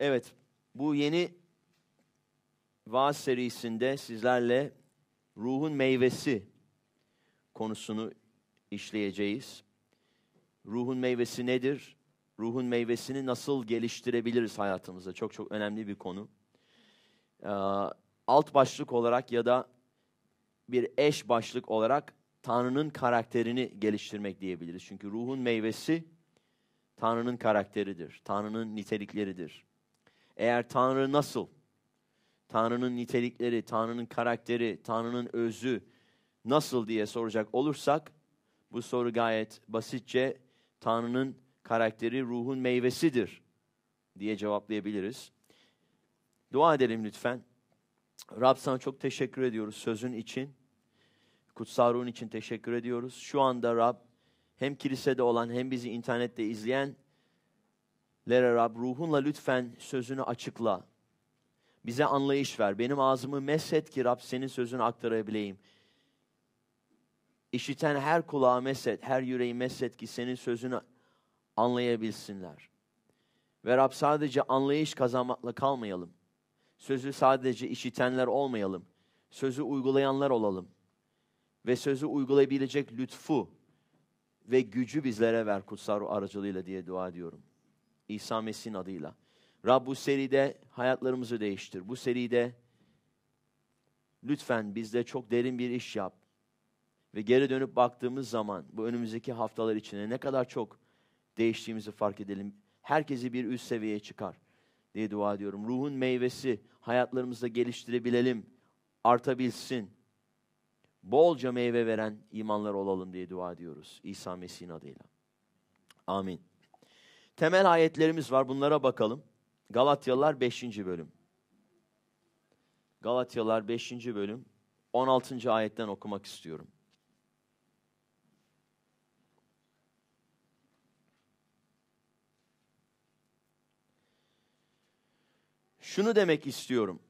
Evet, bu yeni vaaz serisinde sizlerle ruhun meyvesi konusunu işleyeceğiz. Ruhun meyvesi nedir? Ruhun meyvesini nasıl geliştirebiliriz hayatımızda? Çok çok önemli bir konu. Ee, alt başlık olarak ya da bir eş başlık olarak Tanrı'nın karakterini geliştirmek diyebiliriz. Çünkü ruhun meyvesi Tanrı'nın karakteridir, Tanrı'nın nitelikleridir. Eğer Tanrı nasıl, Tanrı'nın nitelikleri, Tanrı'nın karakteri, Tanrı'nın özü nasıl diye soracak olursak bu soru gayet basitçe Tanrı'nın karakteri ruhun meyvesidir diye cevaplayabiliriz. Dua edelim lütfen. Rab sana çok teşekkür ediyoruz sözün için. Kutsal ruhun için teşekkür ediyoruz. Şu anda Rab hem kilisede olan hem bizi internette izleyen Lere Rab ruhunla lütfen sözünü açıkla. Bize anlayış ver. Benim ağzımı meset ki Rab senin sözünü aktarabileyim. İşiten her kulağa meset, her yüreği meset ki senin sözünü anlayabilsinler. Ve Rab sadece anlayış kazanmakla kalmayalım. Sözü sadece işitenler olmayalım. Sözü uygulayanlar olalım. Ve sözü uygulayabilecek lütfu ve gücü bizlere ver kutsal aracılığıyla diye dua ediyorum. İsa Mesih'in adıyla. Rab bu seride hayatlarımızı değiştir. Bu seride lütfen bizde çok derin bir iş yap. Ve geri dönüp baktığımız zaman bu önümüzdeki haftalar içinde ne kadar çok değiştiğimizi fark edelim. Herkesi bir üst seviyeye çıkar diye dua ediyorum. Ruhun meyvesi hayatlarımızda geliştirebilelim, artabilsin. Bolca meyve veren imanlar olalım diye dua ediyoruz. İsa Mesih'in adıyla. Amin. Temel ayetlerimiz var bunlara bakalım. Galatyalılar 5. bölüm. Galatyalılar 5. bölüm 16. ayetten okumak istiyorum. Şunu demek istiyorum.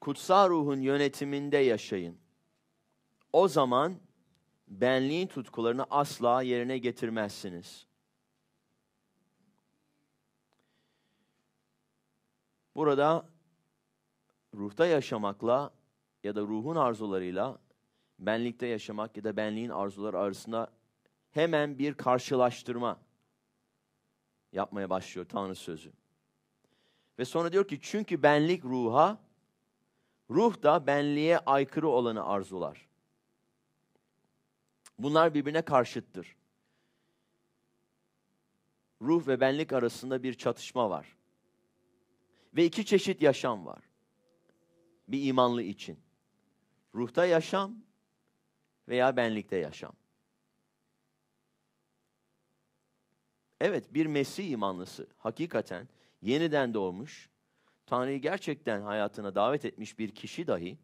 Kutsal ruhun yönetiminde yaşayın. O zaman benliğin tutkularını asla yerine getirmezsiniz. Burada ruhta yaşamakla ya da ruhun arzularıyla benlikte yaşamak ya da benliğin arzuları arasında hemen bir karşılaştırma yapmaya başlıyor Tanrı sözü. Ve sonra diyor ki çünkü benlik ruha, ruh da benliğe aykırı olanı arzular. Bunlar birbirine karşıttır. Ruh ve benlik arasında bir çatışma var. Ve iki çeşit yaşam var. Bir imanlı için. Ruhta yaşam veya benlikte yaşam. Evet bir Mesih imanlısı hakikaten yeniden doğmuş, Tanrı'yı gerçekten hayatına davet etmiş bir kişi dahi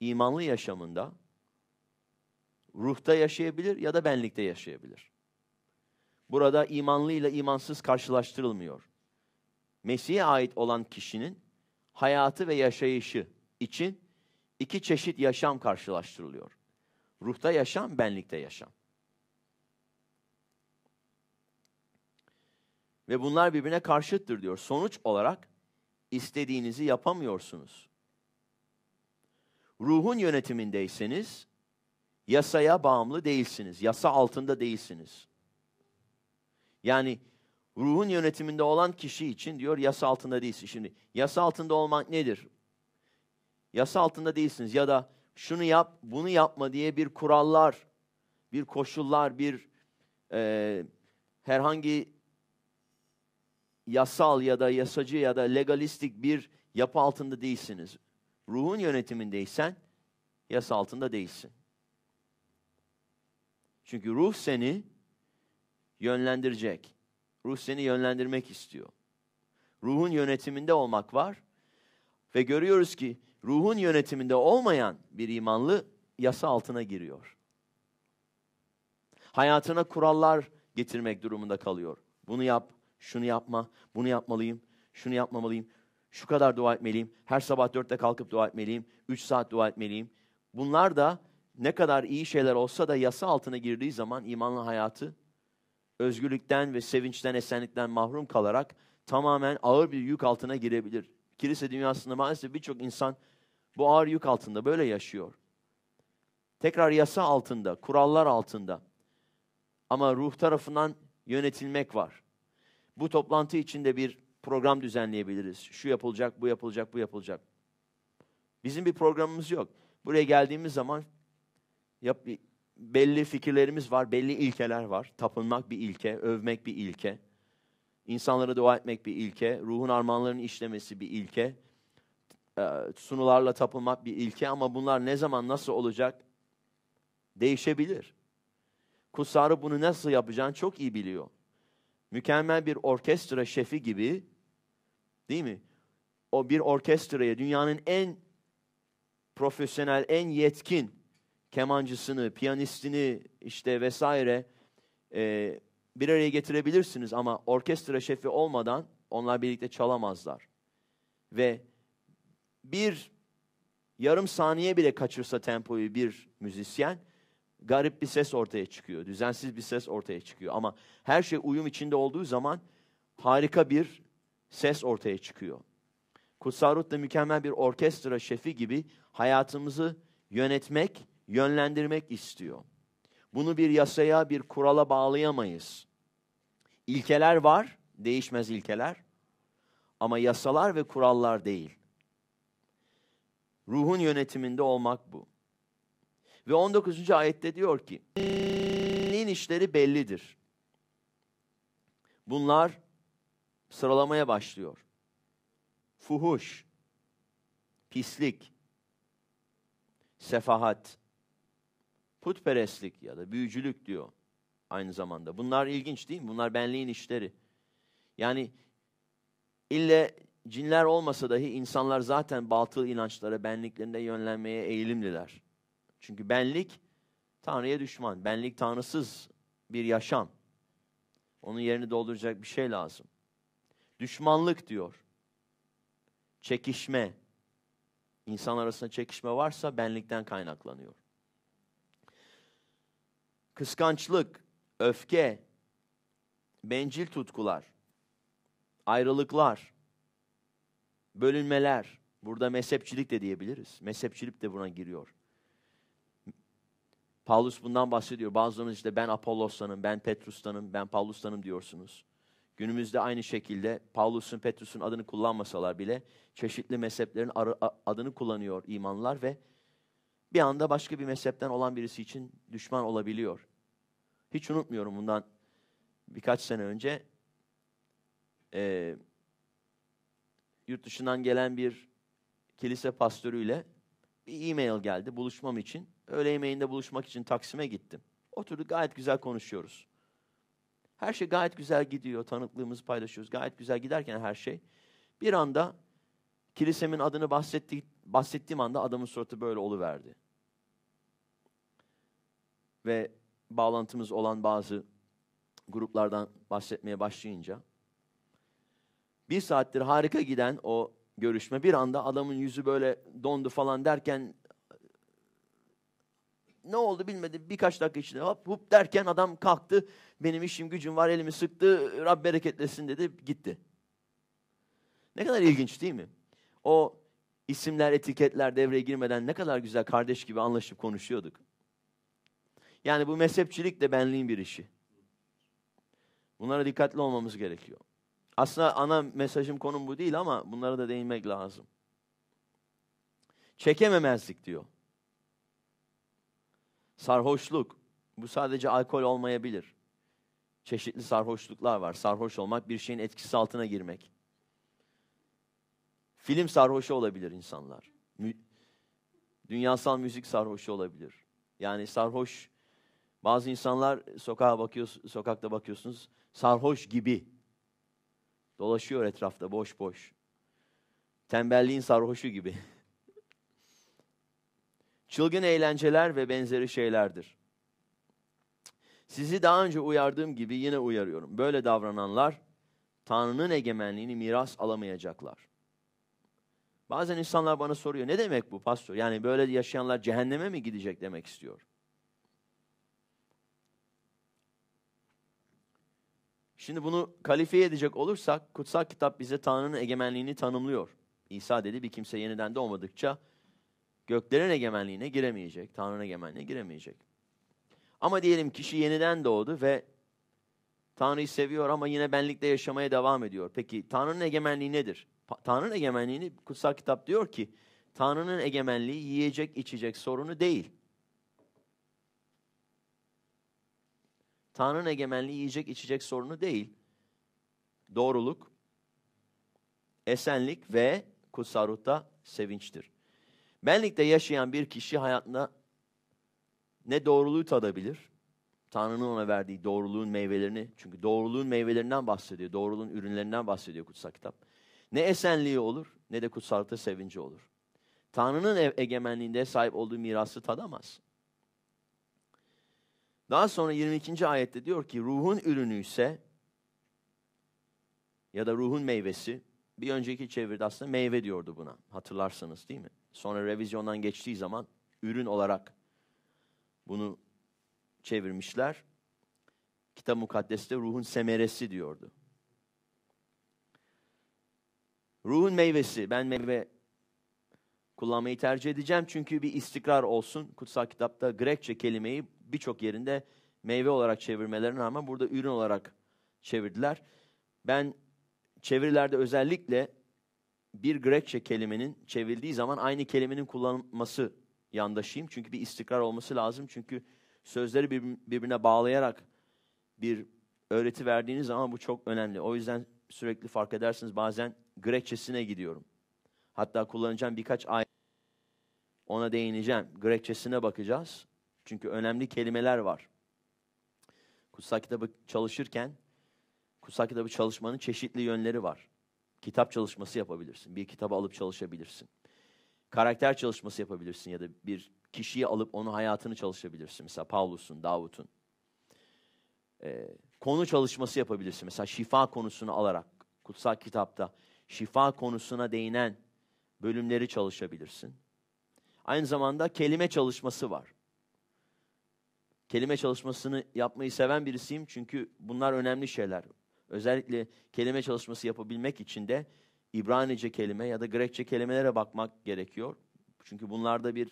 imanlı yaşamında ruhta yaşayabilir ya da benlikte yaşayabilir. Burada imanlı ile imansız karşılaştırılmıyor. Mesih'e ait olan kişinin hayatı ve yaşayışı için iki çeşit yaşam karşılaştırılıyor. Ruhta yaşam, benlikte yaşam. Ve bunlar birbirine karşıttır diyor. Sonuç olarak istediğinizi yapamıyorsunuz. Ruhun yönetimindeyseniz yasaya bağımlı değilsiniz. Yasa altında değilsiniz. Yani Ruhun yönetiminde olan kişi için diyor yasa altında değilsin. Şimdi yasa altında olmak nedir? Yasa altında değilsiniz ya da şunu yap, bunu yapma diye bir kurallar, bir koşullar, bir e, herhangi yasal ya da yasacı ya da legalistik bir yapı altında değilsiniz. Ruhun yönetimindeysen yasa altında değilsin. Çünkü ruh seni yönlendirecek. Ruh seni yönlendirmek istiyor. Ruhun yönetiminde olmak var. Ve görüyoruz ki ruhun yönetiminde olmayan bir imanlı yasa altına giriyor. Hayatına kurallar getirmek durumunda kalıyor. Bunu yap, şunu yapma, bunu yapmalıyım, şunu yapmamalıyım, şu kadar dua etmeliyim, her sabah dörtte kalkıp dua etmeliyim, üç saat dua etmeliyim. Bunlar da ne kadar iyi şeyler olsa da yasa altına girdiği zaman imanlı hayatı özgürlükten ve sevinçten, esenlikten mahrum kalarak tamamen ağır bir yük altına girebilir. Kilise dünyasında maalesef birçok insan bu ağır yük altında böyle yaşıyor. Tekrar yasa altında, kurallar altında. Ama ruh tarafından yönetilmek var. Bu toplantı içinde bir program düzenleyebiliriz. Şu yapılacak, bu yapılacak, bu yapılacak. Bizim bir programımız yok. Buraya geldiğimiz zaman yap, belli fikirlerimiz var, belli ilkeler var. Tapınmak bir ilke, övmek bir ilke. İnsanlara dua etmek bir ilke, ruhun armağanlarının işlemesi bir ilke. Ee, sunularla tapınmak bir ilke ama bunlar ne zaman nasıl olacak değişebilir. kusarı bunu nasıl yapacağını çok iyi biliyor. Mükemmel bir orkestra şefi gibi değil mi? O bir orkestraya dünyanın en profesyonel, en yetkin kemancısını, piyanistini işte vesaire e, bir araya getirebilirsiniz ama orkestra şefi olmadan onlar birlikte çalamazlar. Ve bir yarım saniye bile kaçırsa tempoyu bir müzisyen garip bir ses ortaya çıkıyor. Düzensiz bir ses ortaya çıkıyor ama her şey uyum içinde olduğu zaman harika bir ses ortaya çıkıyor. Kutsal Ruh da mükemmel bir orkestra şefi gibi hayatımızı yönetmek yönlendirmek istiyor. Bunu bir yasaya, bir kurala bağlayamayız. İlkeler var, değişmez ilkeler. Ama yasalar ve kurallar değil. Ruhun yönetiminde olmak bu. Ve 19. ayette diyor ki, Nin işleri bellidir. Bunlar sıralamaya başlıyor. Fuhuş, pislik, sefahat, Putperestlik ya da büyücülük diyor aynı zamanda. Bunlar ilginç değil mi? Bunlar benliğin işleri. Yani ille cinler olmasa dahi insanlar zaten batıl inançlara, benliklerinde yönlenmeye eğilimliler. Çünkü benlik Tanrı'ya düşman. Benlik tanrısız bir yaşam. Onun yerini dolduracak bir şey lazım. Düşmanlık diyor. Çekişme. İnsan arasında çekişme varsa benlikten kaynaklanıyor kıskançlık, öfke, bencil tutkular, ayrılıklar, bölünmeler. Burada mezhepçilik de diyebiliriz. Mezhepçilik de buna giriyor. Paulus bundan bahsediyor. Bazılarınız işte ben Apollos'tanım, ben Petrus'tanım, ben Paulus'tanım diyorsunuz. Günümüzde aynı şekilde Paulus'un, Petrus'un adını kullanmasalar bile çeşitli mezheplerin adını kullanıyor imanlar ve bir anda başka bir mezhepten olan birisi için düşman olabiliyor. Hiç unutmuyorum bundan birkaç sene önce e, yurt dışından gelen bir kilise pastörüyle bir e-mail geldi buluşmam için. Öğle yemeğinde buluşmak için Taksim'e gittim. Oturduk gayet güzel konuşuyoruz. Her şey gayet güzel gidiyor. Tanıklığımızı paylaşıyoruz. Gayet güzel giderken her şey. Bir anda kilisemin adını bahsettik, bahsettiğim anda adamın suratı böyle oluverdi. Ve bağlantımız olan bazı gruplardan bahsetmeye başlayınca bir saattir harika giden o görüşme bir anda adamın yüzü böyle dondu falan derken ne oldu bilmedi birkaç dakika içinde hop hop derken adam kalktı benim işim gücüm var elimi sıktı Rab bereketlesin dedi gitti. Ne kadar ilginç değil mi? O isimler, etiketler devreye girmeden ne kadar güzel kardeş gibi anlaşıp konuşuyorduk. Yani bu mezhepçilik de benliğin bir işi. Bunlara dikkatli olmamız gerekiyor. Aslında ana mesajım konum bu değil ama bunlara da değinmek lazım. Çekememezlik diyor. Sarhoşluk. Bu sadece alkol olmayabilir. Çeşitli sarhoşluklar var. Sarhoş olmak bir şeyin etkisi altına girmek. Film sarhoşu olabilir insanlar. Mü Dünyasal müzik sarhoşu olabilir. Yani sarhoş bazı insanlar sokağa bakıyorsunuz, sokakta bakıyorsunuz sarhoş gibi dolaşıyor etrafta boş boş. Tembelliğin sarhoşu gibi. Çılgın eğlenceler ve benzeri şeylerdir. Sizi daha önce uyardığım gibi yine uyarıyorum. Böyle davrananlar Tanrı'nın egemenliğini miras alamayacaklar. Bazen insanlar bana soruyor ne demek bu pastor? Yani böyle yaşayanlar cehenneme mi gidecek demek istiyor. Şimdi bunu kalifiye edecek olursak kutsal kitap bize Tanrı'nın egemenliğini tanımlıyor. İsa dedi bir kimse yeniden doğmadıkça göklerin egemenliğine giremeyecek, Tanrı'nın egemenliğine giremeyecek. Ama diyelim kişi yeniden doğdu ve Tanrı'yı seviyor ama yine benlikte yaşamaya devam ediyor. Peki Tanrı'nın egemenliği nedir? Tanrı'nın egemenliğini kutsal kitap diyor ki Tanrı'nın egemenliği yiyecek içecek sorunu değil. Tanrı'nın egemenliği yiyecek içecek sorunu değil. Doğruluk, esenlik ve kutsal ruhta sevinçtir. Benlikte yaşayan bir kişi hayatında ne doğruluğu tadabilir, Tanrı'nın ona verdiği doğruluğun meyvelerini, çünkü doğruluğun meyvelerinden bahsediyor, doğruluğun ürünlerinden bahsediyor kutsal kitap. Ne esenliği olur ne de kutsallıkta sevinci olur. Tanrı'nın e- egemenliğinde sahip olduğu mirası tadamaz. Daha sonra 22. ayette diyor ki ruhun ürünü ise ya da ruhun meyvesi bir önceki çevirde aslında meyve diyordu buna hatırlarsanız değil mi? Sonra revizyondan geçtiği zaman ürün olarak bunu çevirmişler. kitap Mukaddes'te ruhun semeresi diyordu. Ruhun meyvesi. Ben meyve kullanmayı tercih edeceğim çünkü bir istikrar olsun. Kutsal kitapta Grekçe kelimeyi birçok yerinde meyve olarak çevirmelerine rağmen burada ürün olarak çevirdiler. Ben çevirilerde özellikle bir Grekçe kelimenin çevrildiği zaman aynı kelimenin kullanılması yandaşıyım. Çünkü bir istikrar olması lazım. Çünkü sözleri birbirine bağlayarak bir öğreti verdiğiniz zaman bu çok önemli. O yüzden sürekli fark edersiniz bazen Grekçesine gidiyorum. Hatta kullanacağım birkaç ay ona değineceğim. Grekçesine bakacağız. Çünkü önemli kelimeler var. Kutsal kitabı çalışırken kutsal kitabı çalışmanın çeşitli yönleri var. Kitap çalışması yapabilirsin. Bir kitabı alıp çalışabilirsin. Karakter çalışması yapabilirsin ya da bir kişiyi alıp onun hayatını çalışabilirsin. Mesela Paulus'un, Davut'un. Ee, konu çalışması yapabilirsin. Mesela şifa konusunu alarak kutsal kitapta şifa konusuna değinen bölümleri çalışabilirsin. Aynı zamanda kelime çalışması var. Kelime çalışmasını yapmayı seven birisiyim çünkü bunlar önemli şeyler. Özellikle kelime çalışması yapabilmek için de İbranice kelime ya da Grekçe kelimelere bakmak gerekiyor. Çünkü bunlarda bir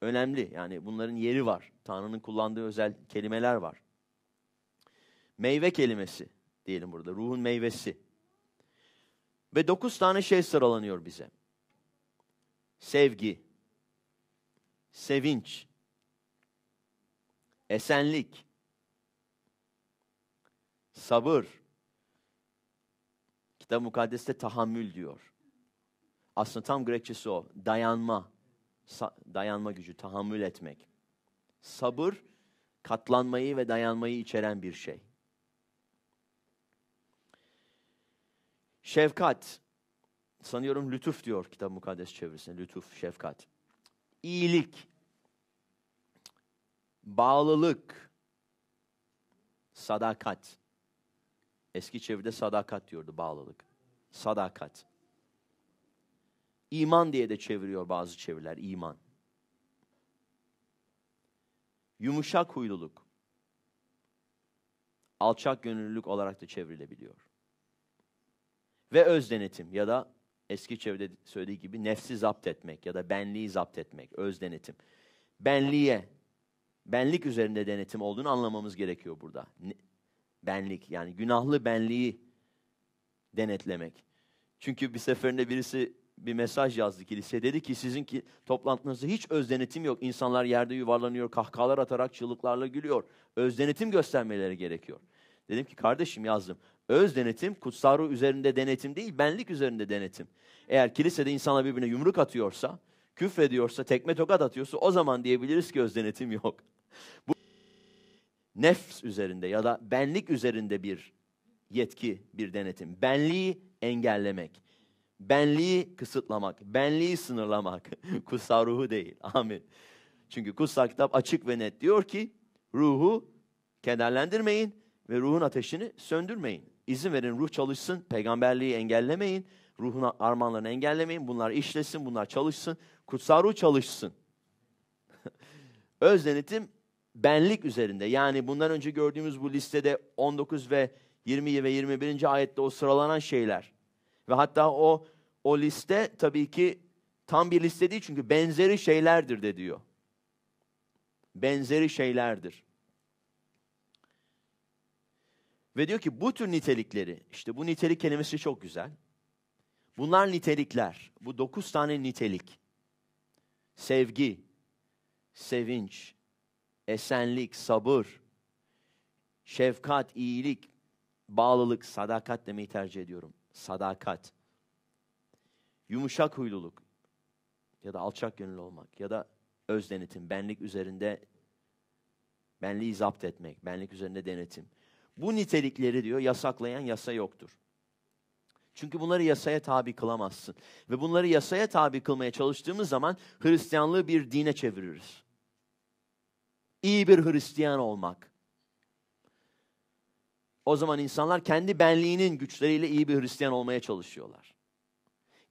önemli yani bunların yeri var. Tanrı'nın kullandığı özel kelimeler var. Meyve kelimesi diyelim burada. Ruhun meyvesi. Ve dokuz tane şey sıralanıyor bize. Sevgi, sevinç, esenlik, sabır, Kitap-ı Mukaddes'te tahammül diyor. Aslında tam Grekçesi o. Dayanma. dayanma gücü, tahammül etmek. Sabır, katlanmayı ve dayanmayı içeren bir şey. Şefkat. Sanıyorum lütuf diyor kitap mukaddes çevirisinde. Lütuf, şefkat. İyilik. Bağlılık. Sadakat. Eski çevirde sadakat diyordu bağlılık. Sadakat. İman diye de çeviriyor bazı çeviriler. iman. Yumuşak huyluluk. Alçak gönüllülük olarak da çevrilebiliyor ve öz denetim ya da eski çevrede söylediği gibi nefsi zapt etmek ya da benliği zapt etmek, öz denetim. Benliğe, benlik üzerinde denetim olduğunu anlamamız gerekiyor burada. Benlik yani günahlı benliği denetlemek. Çünkü bir seferinde birisi bir mesaj yazdı kilise dedi ki sizin ki, toplantınızda hiç öz denetim yok. İnsanlar yerde yuvarlanıyor, kahkahalar atarak çığlıklarla gülüyor. Öz denetim göstermeleri gerekiyor. Dedim ki kardeşim yazdım. Öz denetim, kutsal ruh üzerinde denetim değil, benlik üzerinde denetim. Eğer kilisede insana birbirine yumruk atıyorsa, küfrediyorsa, tekme tokat atıyorsa o zaman diyebiliriz ki öz denetim yok. Bu nefs üzerinde ya da benlik üzerinde bir yetki, bir denetim. Benliği engellemek, benliği kısıtlamak, benliği sınırlamak. kutsal ruhu değil. Amin. Çünkü kutsal kitap açık ve net diyor ki ruhu kederlendirmeyin ve ruhun ateşini söndürmeyin. İzin verin ruh çalışsın. Peygamberliği engellemeyin. Ruhun armağanlarını engellemeyin. Bunlar işlesin, bunlar çalışsın. Kutsal ruh çalışsın. Öz denetim benlik üzerinde. Yani bundan önce gördüğümüz bu listede 19 ve 20 ve 21. ayette o sıralanan şeyler. Ve hatta o o liste tabii ki tam bir liste değil çünkü benzeri şeylerdir de diyor. Benzeri şeylerdir. Ve diyor ki bu tür nitelikleri, işte bu nitelik kelimesi çok güzel. Bunlar nitelikler, bu dokuz tane nitelik. Sevgi, sevinç, esenlik, sabır, şefkat, iyilik, bağlılık, sadakat demeyi tercih ediyorum. Sadakat. Yumuşak huyluluk ya da alçak gönüllü olmak ya da öz denetim, benlik üzerinde benliği zapt etmek, benlik üzerinde denetim. Bu nitelikleri diyor yasaklayan yasa yoktur. Çünkü bunları yasaya tabi kılamazsın. Ve bunları yasaya tabi kılmaya çalıştığımız zaman Hristiyanlığı bir dine çeviririz. İyi bir Hristiyan olmak. O zaman insanlar kendi benliğinin güçleriyle iyi bir Hristiyan olmaya çalışıyorlar.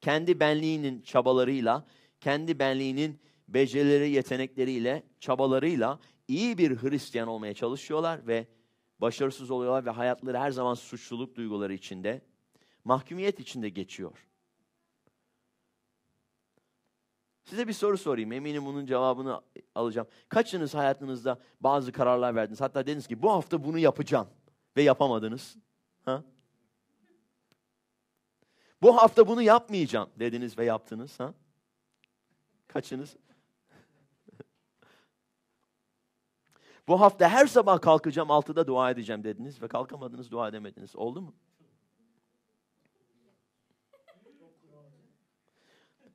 Kendi benliğinin çabalarıyla, kendi benliğinin becerileri, yetenekleriyle, çabalarıyla iyi bir Hristiyan olmaya çalışıyorlar ve Başarısız oluyorlar ve hayatları her zaman suçluluk duyguları içinde, mahkumiyet içinde geçiyor. Size bir soru sorayım. Eminim bunun cevabını alacağım. Kaçınız hayatınızda bazı kararlar verdiniz? Hatta dediniz ki bu hafta bunu yapacağım ve yapamadınız. Ha? Bu hafta bunu yapmayacağım dediniz ve yaptınız. Ha? Kaçınız? Bu hafta her sabah kalkacağım altıda dua edeceğim dediniz ve kalkamadınız dua edemediniz. Oldu mu?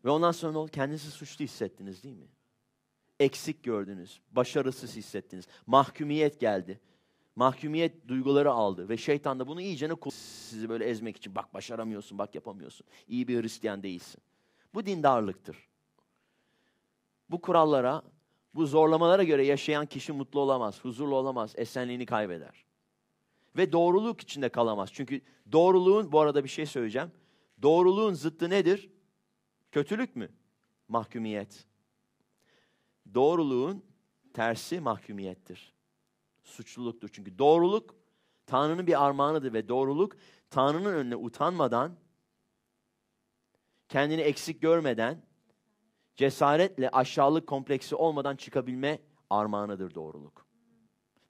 Ve ondan sonra kendinizi suçlu hissettiniz değil mi? Eksik gördünüz, başarısız hissettiniz. Mahkumiyet geldi. Mahkumiyet duyguları aldı ve şeytan da bunu iyicene sizi böyle ezmek için bak başaramıyorsun, bak yapamıyorsun. İyi bir Hristiyan değilsin. Bu dindarlıktır. Bu kurallara bu zorlamalara göre yaşayan kişi mutlu olamaz, huzurlu olamaz, esenliğini kaybeder. Ve doğruluk içinde kalamaz. Çünkü doğruluğun, bu arada bir şey söyleyeceğim. Doğruluğun zıttı nedir? Kötülük mü? Mahkumiyet. Doğruluğun tersi mahkumiyettir. Suçluluktur. Çünkü doğruluk Tanrı'nın bir armağanıdır ve doğruluk Tanrı'nın önüne utanmadan, kendini eksik görmeden cesaretle aşağılık kompleksi olmadan çıkabilme armağanıdır doğruluk.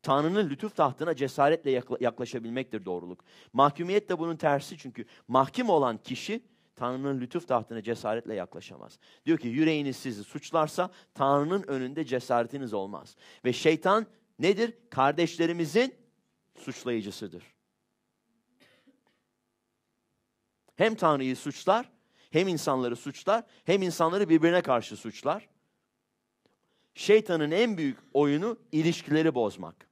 Tanrı'nın lütuf tahtına cesaretle yaklaşabilmektir doğruluk. Mahkumiyet de bunun tersi çünkü mahkum olan kişi Tanrı'nın lütuf tahtına cesaretle yaklaşamaz. Diyor ki yüreğiniz sizi suçlarsa Tanrı'nın önünde cesaretiniz olmaz. Ve şeytan nedir? Kardeşlerimizin suçlayıcısıdır. Hem Tanrı'yı suçlar hem insanları suçlar hem insanları birbirine karşı suçlar. Şeytanın en büyük oyunu ilişkileri bozmak.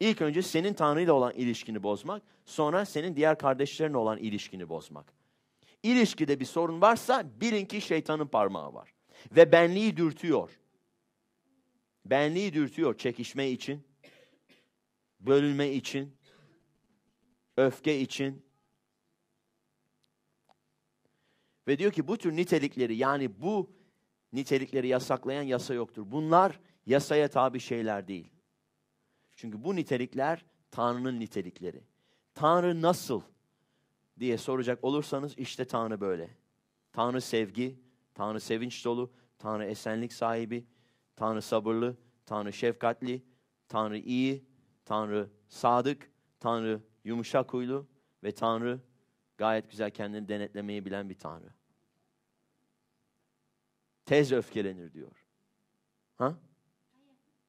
İlk önce senin Tanrı ile olan ilişkini bozmak, sonra senin diğer kardeşlerinle olan ilişkini bozmak. İlişkide bir sorun varsa bilin ki şeytanın parmağı var. Ve benliği dürtüyor. Benliği dürtüyor çekişme için, bölünme için, öfke için, Ve diyor ki bu tür nitelikleri yani bu nitelikleri yasaklayan yasa yoktur. Bunlar yasaya tabi şeyler değil. Çünkü bu nitelikler Tanrı'nın nitelikleri. Tanrı nasıl diye soracak olursanız işte Tanrı böyle. Tanrı sevgi, Tanrı sevinç dolu, Tanrı esenlik sahibi, Tanrı sabırlı, Tanrı şefkatli, Tanrı iyi, Tanrı sadık, Tanrı yumuşak huylu ve Tanrı Gayet güzel kendini denetlemeyi bilen bir Tanrı. Tez öfkelenir diyor. Ha?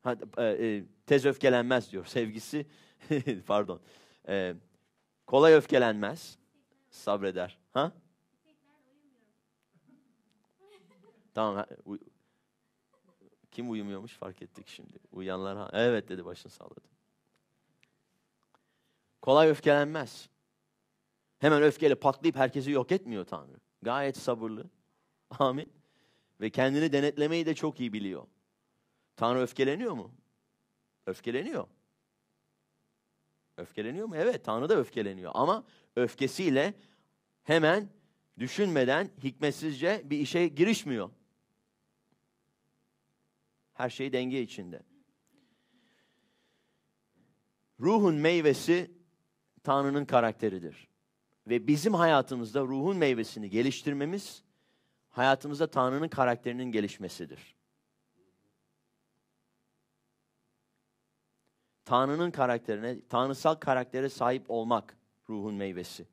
ha e, e tez öfkelenmez diyor. Sevgisi, pardon. E, kolay öfkelenmez. Sabreder. Ha? Tamam. Kim uyumuyormuş fark ettik şimdi. Uyanlar ha. Evet dedi başını salladı. Kolay öfkelenmez. Hemen öfkeyle patlayıp herkesi yok etmiyor Tanrı. Gayet sabırlı. Amin. Ve kendini denetlemeyi de çok iyi biliyor. Tanrı öfkeleniyor mu? Öfkeleniyor. Öfkeleniyor mu? Evet Tanrı da öfkeleniyor. Ama öfkesiyle hemen düşünmeden hikmetsizce bir işe girişmiyor. Her şey denge içinde. Ruhun meyvesi Tanrı'nın karakteridir ve bizim hayatımızda ruhun meyvesini geliştirmemiz hayatımızda Tanrı'nın karakterinin gelişmesidir. Tanrı'nın karakterine, tanrısal karaktere sahip olmak ruhun meyvesi.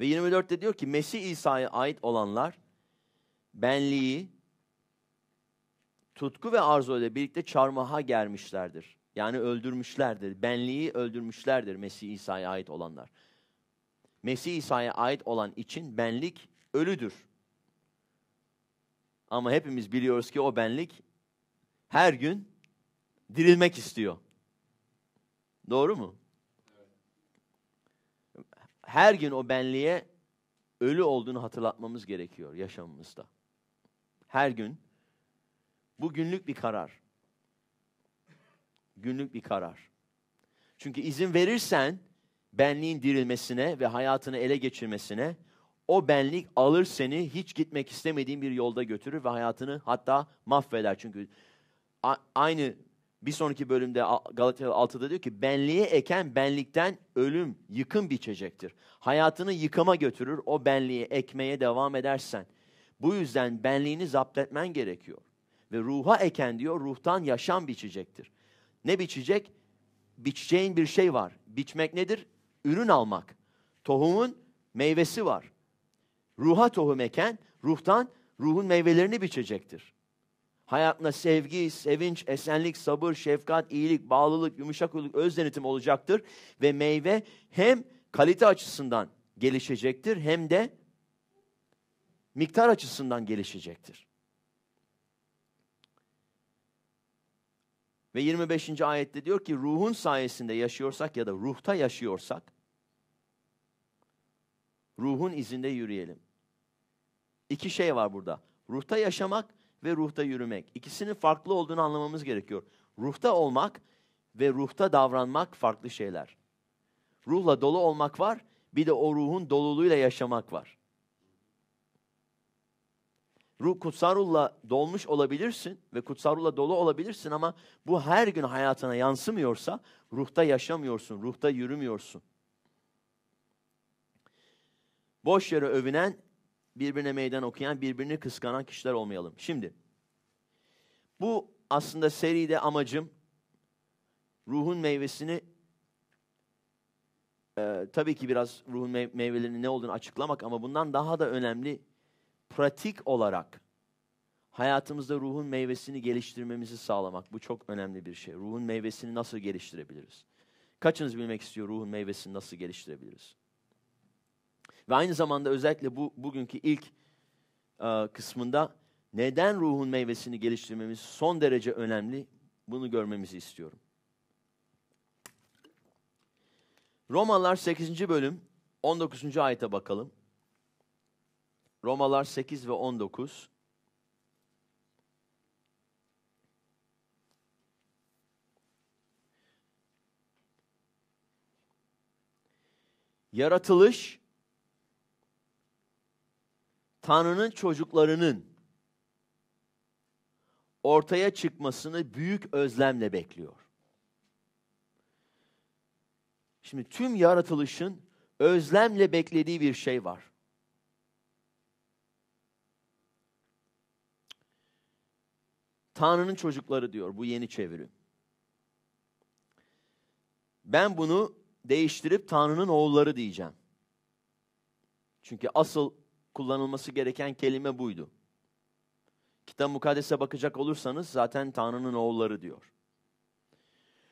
Ve 24'te diyor ki Mesih İsa'ya ait olanlar benliği, tutku ve arzu ile birlikte çarmıha gelmişlerdir. Yani öldürmüşlerdir. Benliği öldürmüşlerdir Mesih İsa'ya ait olanlar. Mesih İsa'ya ait olan için benlik ölüdür. Ama hepimiz biliyoruz ki o benlik her gün dirilmek istiyor. Doğru mu? Her gün o benliğe ölü olduğunu hatırlatmamız gerekiyor yaşamımızda. Her gün. Bu günlük bir karar. Günlük bir karar. Çünkü izin verirsen benliğin dirilmesine ve hayatını ele geçirmesine o benlik alır seni hiç gitmek istemediğin bir yolda götürür ve hayatını hatta mahveder. Çünkü aynı bir sonraki bölümde Galata 6'da diyor ki benliğe eken benlikten ölüm, yıkım biçecektir. Hayatını yıkama götürür o benliği ekmeye devam edersen. Bu yüzden benliğini zapt etmen gerekiyor. Ve ruha eken diyor ruhtan yaşam biçecektir. Ne biçecek? Biçeceğin bir şey var. Biçmek nedir? ürün almak. Tohumun meyvesi var. Ruha tohum eken, ruhtan ruhun meyvelerini biçecektir. Hayatına sevgi, sevinç, esenlik, sabır, şefkat, iyilik, bağlılık, yumuşaklık, öz denetim olacaktır. Ve meyve hem kalite açısından gelişecektir hem de miktar açısından gelişecektir. Ve 25. ayette diyor ki ruhun sayesinde yaşıyorsak ya da ruhta yaşıyorsak ruhun izinde yürüyelim. İki şey var burada. Ruhta yaşamak ve ruhta yürümek. İkisinin farklı olduğunu anlamamız gerekiyor. Ruhta olmak ve ruhta davranmak farklı şeyler. Ruhla dolu olmak var, bir de o ruhun doluluğuyla yaşamak var. Ruh kutsarulla dolmuş olabilirsin ve kutsarulla dolu olabilirsin ama bu her gün hayatına yansımıyorsa ruhta yaşamıyorsun, ruhta yürümüyorsun. Boş yere övünen, birbirine meydan okuyan, birbirini kıskanan kişiler olmayalım. Şimdi bu aslında seride amacım ruhun meyvesini e, tabii ki biraz ruhun meyvelerinin ne olduğunu açıklamak ama bundan daha da önemli pratik olarak hayatımızda ruhun meyvesini geliştirmemizi sağlamak. Bu çok önemli bir şey. Ruhun meyvesini nasıl geliştirebiliriz? Kaçınız bilmek istiyor ruhun meyvesini nasıl geliştirebiliriz? Ve aynı zamanda özellikle bu bugünkü ilk e, kısmında neden ruhun meyvesini geliştirmemiz son derece önemli bunu görmemizi istiyorum. Romalılar 8. bölüm 19. ayete bakalım. Romalar 8 ve 19. Yaratılış Tanrı'nın çocuklarının ortaya çıkmasını büyük özlemle bekliyor. Şimdi tüm yaratılışın özlemle beklediği bir şey var. Tanrı'nın çocukları diyor bu yeni çeviri. Ben bunu değiştirip Tanrı'nın oğulları diyeceğim. Çünkü asıl kullanılması gereken kelime buydu. Kitap mukaddese bakacak olursanız zaten Tanrı'nın oğulları diyor.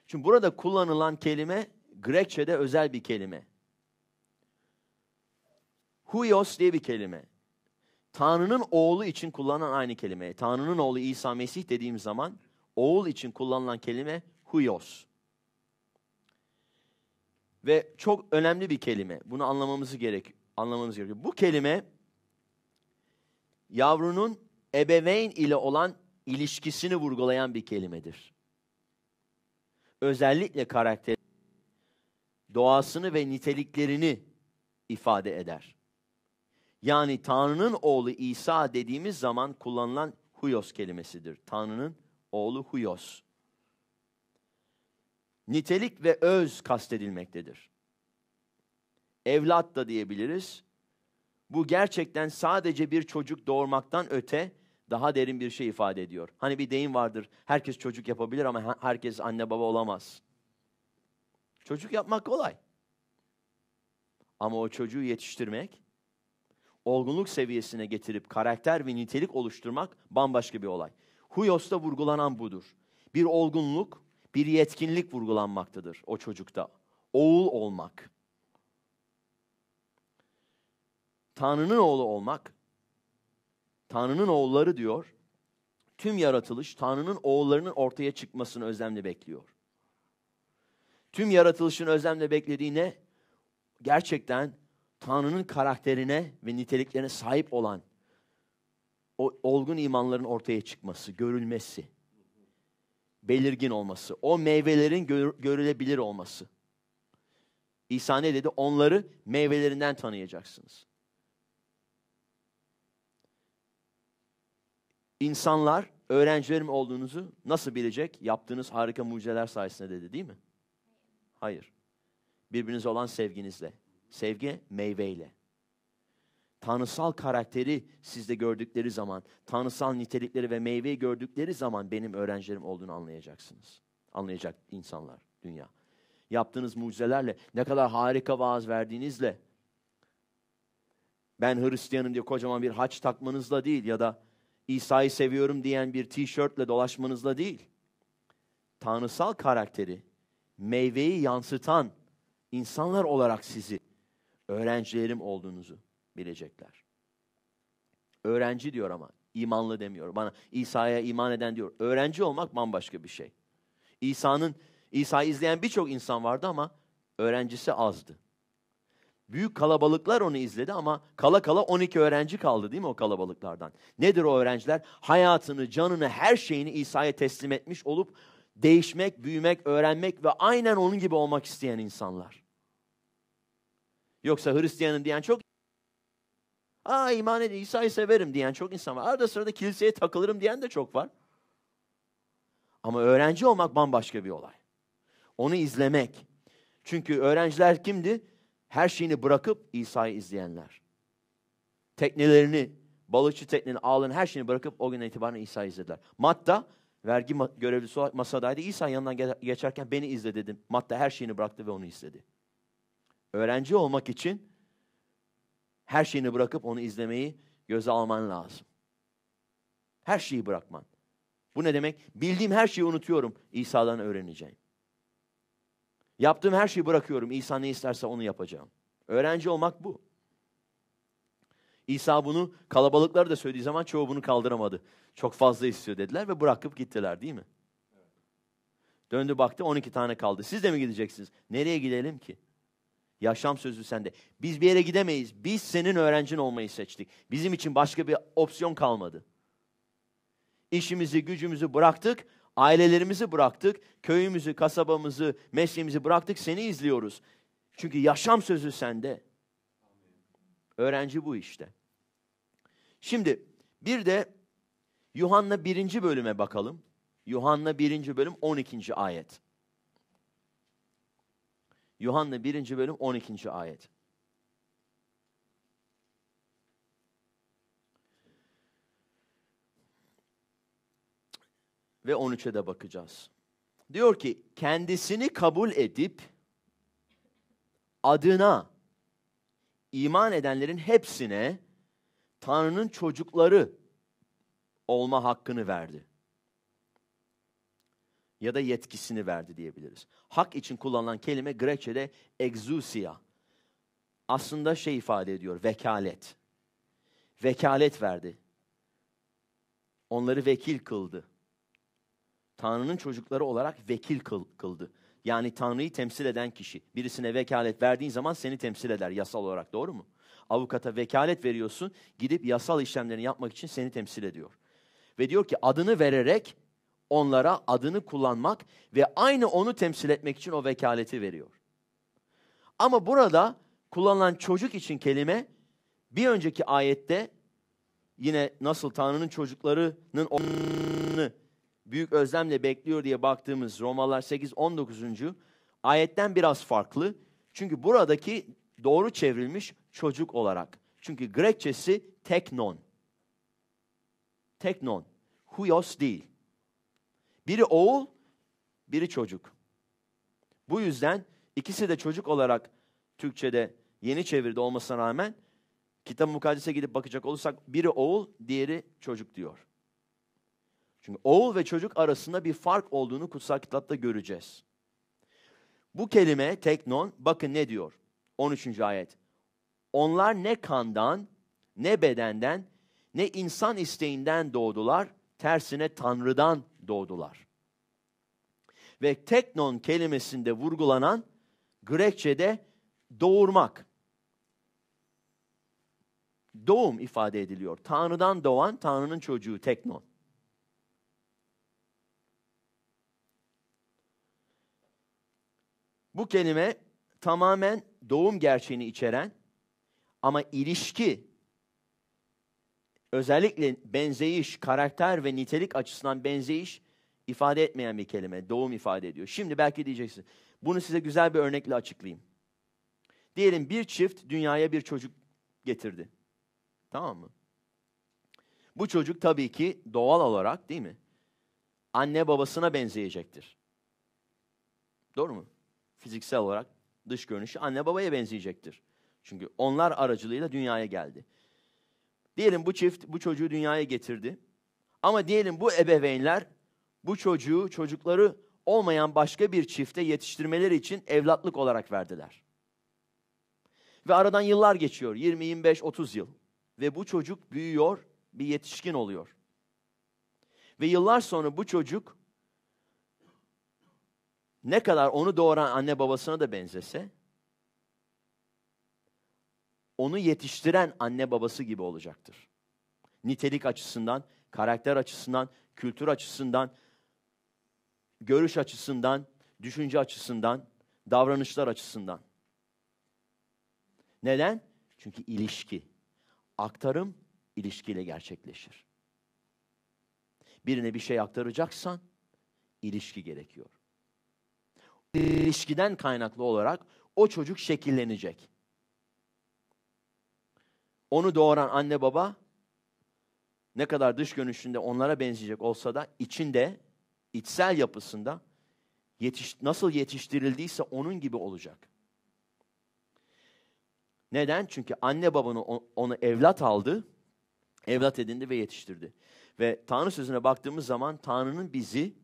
Şimdi burada kullanılan kelime Grekçe'de özel bir kelime. Huios diye bir kelime. Tanrı'nın oğlu için kullanılan aynı kelime. Tanrı'nın oğlu İsa Mesih dediğim zaman oğul için kullanılan kelime huyos. Ve çok önemli bir kelime. Bunu anlamamız gerek anlamamız gerekiyor. Bu kelime yavrunun ebeveyn ile olan ilişkisini vurgulayan bir kelimedir. Özellikle karakter doğasını ve niteliklerini ifade eder. Yani Tanrı'nın oğlu İsa dediğimiz zaman kullanılan huyos kelimesidir. Tanrı'nın oğlu huyos. Nitelik ve öz kastedilmektedir. Evlat da diyebiliriz. Bu gerçekten sadece bir çocuk doğurmaktan öte daha derin bir şey ifade ediyor. Hani bir deyim vardır. Herkes çocuk yapabilir ama herkes anne baba olamaz. Çocuk yapmak kolay. Ama o çocuğu yetiştirmek olgunluk seviyesine getirip karakter ve nitelik oluşturmak bambaşka bir olay. Huyos'ta vurgulanan budur. Bir olgunluk, bir yetkinlik vurgulanmaktadır o çocukta. Oğul olmak. Tanrı'nın oğlu olmak, Tanrı'nın oğulları diyor, tüm yaratılış Tanrı'nın oğullarının ortaya çıkmasını özlemle bekliyor. Tüm yaratılışın özlemle beklediği ne? Gerçekten Tanrı'nın karakterine ve niteliklerine sahip olan o olgun imanların ortaya çıkması, görülmesi, belirgin olması, o meyvelerin gör, görülebilir olması. İsa ne dedi? Onları meyvelerinden tanıyacaksınız. İnsanlar öğrencilerim olduğunuzu nasıl bilecek? Yaptığınız harika mucizeler sayesinde dedi değil mi? Hayır. Birbirinize olan sevginizle, Sevgi meyveyle. Tanrısal karakteri sizde gördükleri zaman, tanrısal nitelikleri ve meyveyi gördükleri zaman benim öğrencilerim olduğunu anlayacaksınız. Anlayacak insanlar, dünya. Yaptığınız mucizelerle, ne kadar harika vaaz verdiğinizle, ben Hristiyanım diye kocaman bir haç takmanızla değil ya da İsa'yı seviyorum diyen bir tişörtle dolaşmanızla değil. Tanrısal karakteri, meyveyi yansıtan insanlar olarak sizi öğrencilerim olduğunuzu bilecekler. Öğrenci diyor ama imanlı demiyor. Bana İsa'ya iman eden diyor. Öğrenci olmak bambaşka bir şey. İsa'nın İsa'yı izleyen birçok insan vardı ama öğrencisi azdı. Büyük kalabalıklar onu izledi ama kala kala 12 öğrenci kaldı değil mi o kalabalıklardan? Nedir o öğrenciler? Hayatını, canını, her şeyini İsa'ya teslim etmiş olup değişmek, büyümek, öğrenmek ve aynen onun gibi olmak isteyen insanlar. Yoksa Hristiyanım diyen çok Aa iman edin İsa'yı severim diyen çok insan var. Arada sırada kiliseye takılırım diyen de çok var. Ama öğrenci olmak bambaşka bir olay. Onu izlemek. Çünkü öğrenciler kimdi? Her şeyini bırakıp İsa'yı izleyenler. Teknelerini, balıkçı teknenin ağlarını her şeyini bırakıp o gün itibaren İsa'yı izlediler. Matta vergi görevlisi olarak masadaydı. İsa yanından geçerken beni izle dedim. Matta her şeyini bıraktı ve onu izledi. Öğrenci olmak için her şeyini bırakıp onu izlemeyi göze alman lazım. Her şeyi bırakman. Bu ne demek? Bildiğim her şeyi unutuyorum. İsa'dan öğreneceğim. Yaptığım her şeyi bırakıyorum. İsa ne isterse onu yapacağım. Öğrenci olmak bu. İsa bunu kalabalıklara da söylediği zaman çoğu bunu kaldıramadı. Çok fazla istiyor dediler ve bırakıp gittiler değil mi? Döndü baktı 12 tane kaldı. Siz de mi gideceksiniz? Nereye gidelim ki? Yaşam sözü sende. Biz bir yere gidemeyiz. Biz senin öğrencin olmayı seçtik. Bizim için başka bir opsiyon kalmadı. İşimizi, gücümüzü bıraktık. Ailelerimizi bıraktık. Köyümüzü, kasabamızı, mesleğimizi bıraktık. Seni izliyoruz. Çünkü yaşam sözü sende. Öğrenci bu işte. Şimdi bir de Yuhanna birinci bölüme bakalım. Yuhanna birinci bölüm 12. ayet. Yuhanna 1. bölüm 12. ayet. Ve 13'e de bakacağız. Diyor ki kendisini kabul edip adına iman edenlerin hepsine Tanrı'nın çocukları olma hakkını verdi ya da yetkisini verdi diyebiliriz. Hak için kullanılan kelime Grekçe'de exousia. Aslında şey ifade ediyor, vekalet. Vekalet verdi. Onları vekil kıldı. Tanrı'nın çocukları olarak vekil kıldı. Yani Tanrı'yı temsil eden kişi. Birisine vekalet verdiğin zaman seni temsil eder yasal olarak doğru mu? Avukata vekalet veriyorsun, gidip yasal işlemlerini yapmak için seni temsil ediyor. Ve diyor ki adını vererek onlara adını kullanmak ve aynı onu temsil etmek için o vekaleti veriyor. Ama burada kullanılan çocuk için kelime bir önceki ayette yine nasıl Tanrı'nın çocuklarının onu büyük özlemle bekliyor diye baktığımız Romalar 8 19. ayetten biraz farklı. Çünkü buradaki doğru çevrilmiş çocuk olarak. Çünkü Grekçesi teknon. Teknon. Huyos değil. Biri oğul, biri çocuk. Bu yüzden ikisi de çocuk olarak Türkçe'de yeni çevirdi olmasına rağmen kitap mukaddese gidip bakacak olursak biri oğul, diğeri çocuk diyor. Çünkü oğul ve çocuk arasında bir fark olduğunu kutsal kitapta göreceğiz. Bu kelime teknon bakın ne diyor? 13. ayet. Onlar ne kandan, ne bedenden, ne insan isteğinden doğdular tersine Tanrı'dan doğdular. Ve teknon kelimesinde vurgulanan Grekçe'de doğurmak. Doğum ifade ediliyor. Tanrı'dan doğan Tanrı'nın çocuğu teknon. Bu kelime tamamen doğum gerçeğini içeren ama ilişki özellikle benzeyiş, karakter ve nitelik açısından benzeyiş ifade etmeyen bir kelime. Doğum ifade ediyor. Şimdi belki diyeceksin. Bunu size güzel bir örnekle açıklayayım. Diyelim bir çift dünyaya bir çocuk getirdi. Tamam mı? Bu çocuk tabii ki doğal olarak değil mi? Anne babasına benzeyecektir. Doğru mu? Fiziksel olarak dış görünüşü anne babaya benzeyecektir. Çünkü onlar aracılığıyla dünyaya geldi. Diyelim bu çift bu çocuğu dünyaya getirdi. Ama diyelim bu ebeveynler bu çocuğu çocukları olmayan başka bir çifte yetiştirmeleri için evlatlık olarak verdiler. Ve aradan yıllar geçiyor. 20, 25, 30 yıl. Ve bu çocuk büyüyor, bir yetişkin oluyor. Ve yıllar sonra bu çocuk ne kadar onu doğuran anne babasına da benzese onu yetiştiren anne babası gibi olacaktır. Nitelik açısından, karakter açısından, kültür açısından, görüş açısından, düşünce açısından, davranışlar açısından. Neden? Çünkü ilişki, aktarım ilişkiyle gerçekleşir. Birine bir şey aktaracaksan ilişki gerekiyor. İlişkiden kaynaklı olarak o çocuk şekillenecek. Onu doğuran anne baba ne kadar dış görünüşünde onlara benzeyecek olsa da içinde, içsel yapısında yetiş, nasıl yetiştirildiyse onun gibi olacak. Neden? Çünkü anne babanı onu evlat aldı, evlat edindi ve yetiştirdi. Ve Tanrı sözüne baktığımız zaman Tanrı'nın bizi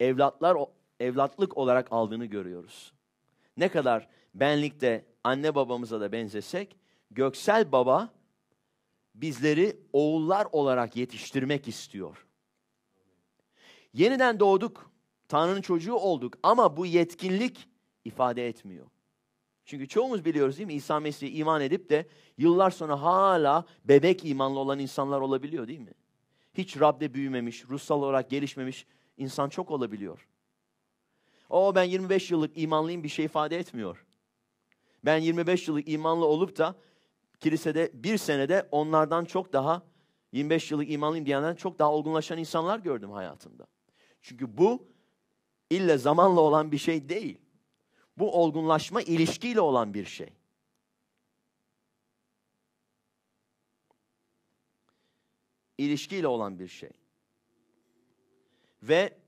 evlatlar evlatlık olarak aldığını görüyoruz. Ne kadar benlikte anne babamıza da benzesek Göksel Baba bizleri oğullar olarak yetiştirmek istiyor. Yeniden doğduk, Tanrı'nın çocuğu olduk ama bu yetkinlik ifade etmiyor. Çünkü çoğumuz biliyoruz değil mi? İsa Mesih'e iman edip de yıllar sonra hala bebek imanlı olan insanlar olabiliyor değil mi? Hiç Rab'de büyümemiş, ruhsal olarak gelişmemiş insan çok olabiliyor. O ben 25 yıllık imanlıyım bir şey ifade etmiyor. Ben 25 yıllık imanlı olup da kilisede bir senede onlardan çok daha 25 yıllık imanlıyım diyenlerden çok daha olgunlaşan insanlar gördüm hayatımda. Çünkü bu ille zamanla olan bir şey değil. Bu olgunlaşma ilişkiyle olan bir şey. İlişkiyle olan bir şey. Ve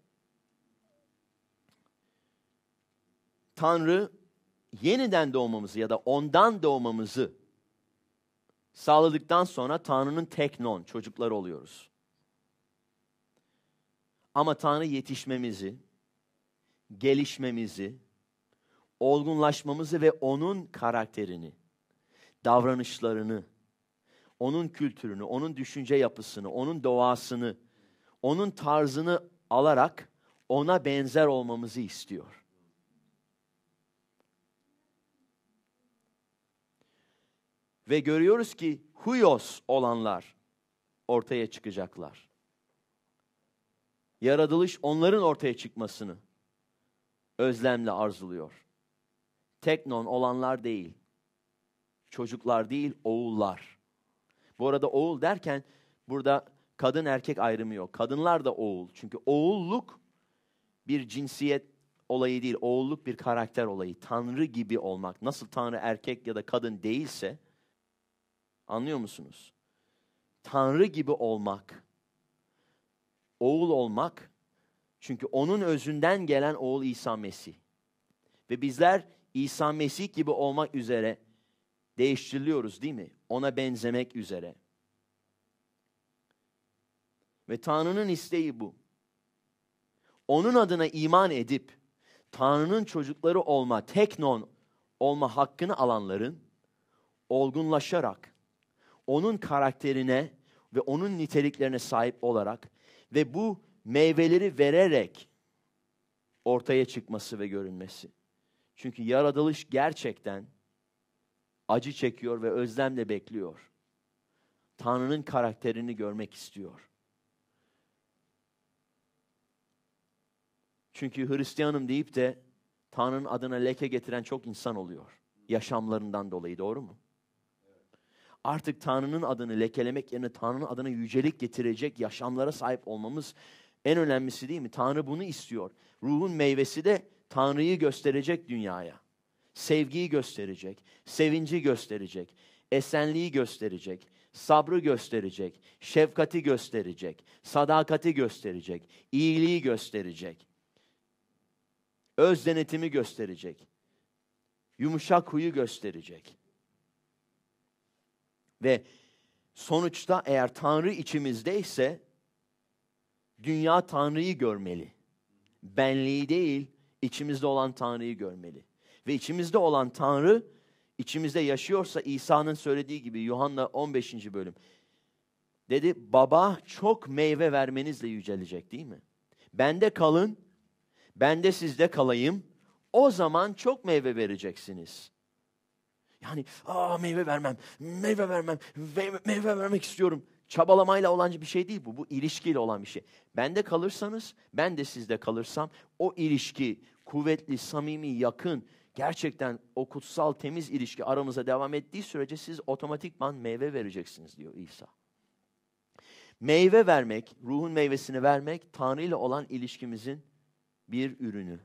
Tanrı yeniden doğmamızı ya da ondan doğmamızı sağladıktan sonra Tanrı'nın teknon çocuklar oluyoruz. Ama Tanrı yetişmemizi, gelişmemizi, olgunlaşmamızı ve onun karakterini, davranışlarını, onun kültürünü, onun düşünce yapısını, onun doğasını, onun tarzını alarak ona benzer olmamızı istiyor. Ve görüyoruz ki huyos olanlar ortaya çıkacaklar. Yaratılış onların ortaya çıkmasını özlemle arzuluyor. Teknon olanlar değil. Çocuklar değil, oğullar. Bu arada oğul derken burada kadın erkek ayrımı yok. Kadınlar da oğul. Çünkü oğulluk bir cinsiyet olayı değil. Oğulluk bir karakter olayı. Tanrı gibi olmak. Nasıl Tanrı erkek ya da kadın değilse Anlıyor musunuz? Tanrı gibi olmak, oğul olmak, çünkü onun özünden gelen oğul İsa Mesih. Ve bizler İsa Mesih gibi olmak üzere değiştiriliyoruz değil mi? Ona benzemek üzere. Ve Tanrı'nın isteği bu. Onun adına iman edip Tanrı'nın çocukları olma, teknon olma hakkını alanların olgunlaşarak onun karakterine ve onun niteliklerine sahip olarak ve bu meyveleri vererek ortaya çıkması ve görünmesi. Çünkü yaratılış gerçekten acı çekiyor ve özlemle bekliyor. Tanrı'nın karakterini görmek istiyor. Çünkü Hristiyanım deyip de Tanrı'nın adına leke getiren çok insan oluyor. Yaşamlarından dolayı doğru mu? artık Tanrı'nın adını lekelemek yerine Tanrı'nın adına yücelik getirecek yaşamlara sahip olmamız en önemlisi değil mi? Tanrı bunu istiyor. Ruhun meyvesi de Tanrı'yı gösterecek dünyaya. Sevgiyi gösterecek, sevinci gösterecek, esenliği gösterecek, sabrı gösterecek, şefkati gösterecek, sadakati gösterecek, iyiliği gösterecek. Öz denetimi gösterecek. Yumuşak huyu gösterecek. Ve sonuçta eğer Tanrı içimizdeyse dünya Tanrı'yı görmeli. Benliği değil, içimizde olan Tanrı'yı görmeli. Ve içimizde olan Tanrı içimizde yaşıyorsa İsa'nın söylediği gibi Yuhanna 15. bölüm. Dedi baba çok meyve vermenizle yücelecek değil mi? Bende kalın, ben de sizde kalayım. O zaman çok meyve vereceksiniz. Yani aa meyve vermem, meyve vermem, meyve, vermek istiyorum. Çabalamayla olan bir şey değil bu. Bu ilişkiyle olan bir şey. Bende kalırsanız, ben de sizde kalırsam o ilişki kuvvetli, samimi, yakın, gerçekten o kutsal temiz ilişki aramıza devam ettiği sürece siz otomatikman meyve vereceksiniz diyor İsa. Meyve vermek, ruhun meyvesini vermek Tanrı ile olan ilişkimizin bir ürünü,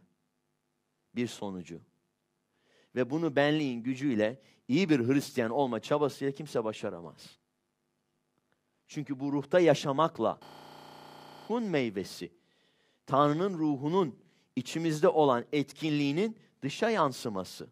bir sonucu ve bunu benliğin gücüyle iyi bir Hristiyan olma çabasıyla kimse başaramaz. Çünkü bu ruhta yaşamakla ruhun meyvesi, Tanrı'nın ruhunun içimizde olan etkinliğinin dışa yansıması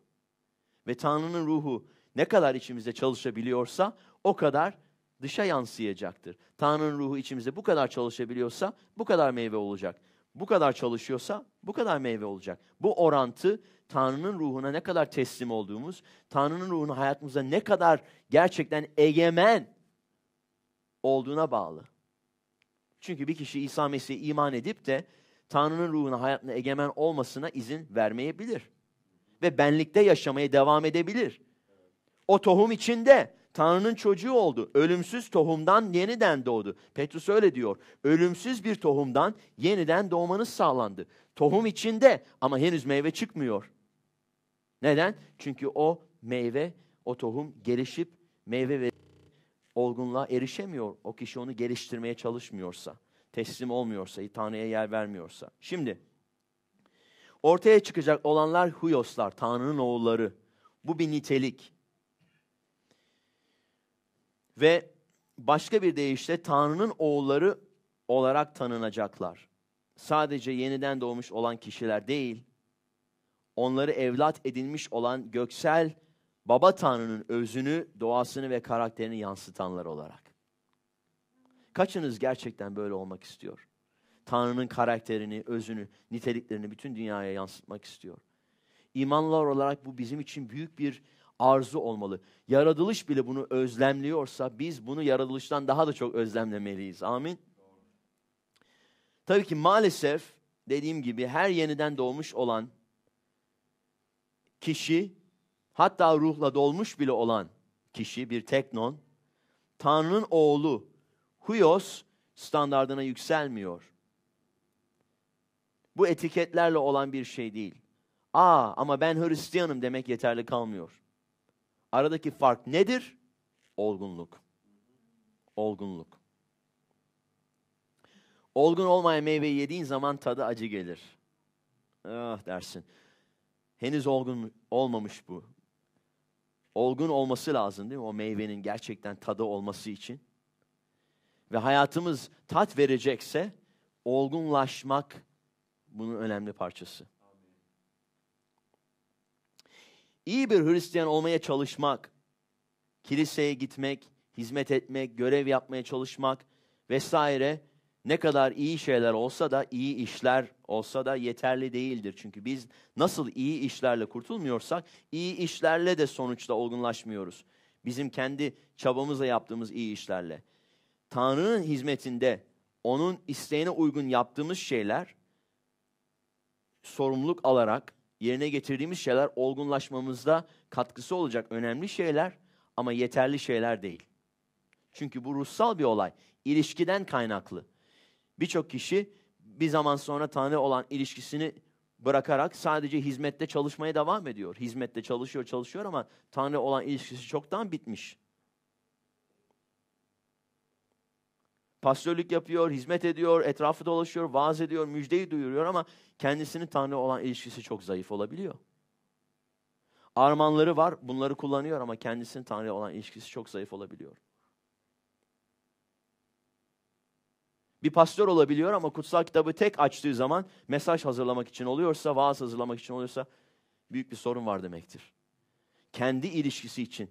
ve Tanrı'nın ruhu ne kadar içimizde çalışabiliyorsa o kadar dışa yansıyacaktır. Tanrı'nın ruhu içimizde bu kadar çalışabiliyorsa bu kadar meyve olacak bu kadar çalışıyorsa bu kadar meyve olacak. Bu orantı Tanrı'nın ruhuna ne kadar teslim olduğumuz, Tanrı'nın ruhuna hayatımıza ne kadar gerçekten egemen olduğuna bağlı. Çünkü bir kişi İsa Mesih'e iman edip de Tanrı'nın ruhuna hayatına egemen olmasına izin vermeyebilir. Ve benlikte yaşamaya devam edebilir. O tohum içinde Tanrı'nın çocuğu oldu. Ölümsüz tohumdan yeniden doğdu. Petrus öyle diyor. Ölümsüz bir tohumdan yeniden doğmanız sağlandı. Tohum içinde ama henüz meyve çıkmıyor. Neden? Çünkü o meyve, o tohum gelişip meyve ve olgunluğa erişemiyor. O kişi onu geliştirmeye çalışmıyorsa, teslim olmuyorsa, Tanrı'ya yer vermiyorsa. Şimdi ortaya çıkacak olanlar huyoslar, Tanrı'nın oğulları. Bu bir nitelik ve başka bir deyişle Tanrı'nın oğulları olarak tanınacaklar. Sadece yeniden doğmuş olan kişiler değil, onları evlat edinmiş olan göksel baba Tanrı'nın özünü, doğasını ve karakterini yansıtanlar olarak. Kaçınız gerçekten böyle olmak istiyor? Tanrı'nın karakterini, özünü, niteliklerini bütün dünyaya yansıtmak istiyor. İmanlar olarak bu bizim için büyük bir arzu olmalı. Yaratılış bile bunu özlemliyorsa biz bunu yaratılıştan daha da çok özlemlemeliyiz. Amin. Tabii ki maalesef dediğim gibi her yeniden doğmuş olan kişi hatta ruhla dolmuş bile olan kişi bir teknon Tanrı'nın oğlu Huyos standardına yükselmiyor. Bu etiketlerle olan bir şey değil. Aa ama ben Hristiyanım demek yeterli kalmıyor. Aradaki fark nedir? Olgunluk. Olgunluk. Olgun olmayan meyveyi yediğin zaman tadı acı gelir. Ah dersin. Henüz olgun olmamış bu. Olgun olması lazım değil mi? O meyvenin gerçekten tadı olması için. Ve hayatımız tat verecekse olgunlaşmak bunun önemli parçası. iyi bir Hristiyan olmaya çalışmak, kiliseye gitmek, hizmet etmek, görev yapmaya çalışmak vesaire ne kadar iyi şeyler olsa da, iyi işler olsa da yeterli değildir. Çünkü biz nasıl iyi işlerle kurtulmuyorsak, iyi işlerle de sonuçta olgunlaşmıyoruz. Bizim kendi çabamızla yaptığımız iyi işlerle. Tanrı'nın hizmetinde onun isteğine uygun yaptığımız şeyler sorumluluk alarak yerine getirdiğimiz şeyler olgunlaşmamızda katkısı olacak önemli şeyler ama yeterli şeyler değil. Çünkü bu ruhsal bir olay, ilişkiden kaynaklı. Birçok kişi bir zaman sonra Tanrı olan ilişkisini bırakarak sadece hizmette çalışmaya devam ediyor. Hizmette çalışıyor, çalışıyor ama Tanrı olan ilişkisi çoktan bitmiş. pastörlük yapıyor, hizmet ediyor, etrafı dolaşıyor, vaaz ediyor, müjdeyi duyuruyor ama kendisinin Tanrı olan ilişkisi çok zayıf olabiliyor. Armanları var, bunları kullanıyor ama kendisinin Tanrı olan ilişkisi çok zayıf olabiliyor. Bir pastör olabiliyor ama kutsal kitabı tek açtığı zaman mesaj hazırlamak için oluyorsa, vaaz hazırlamak için oluyorsa büyük bir sorun var demektir. Kendi ilişkisi için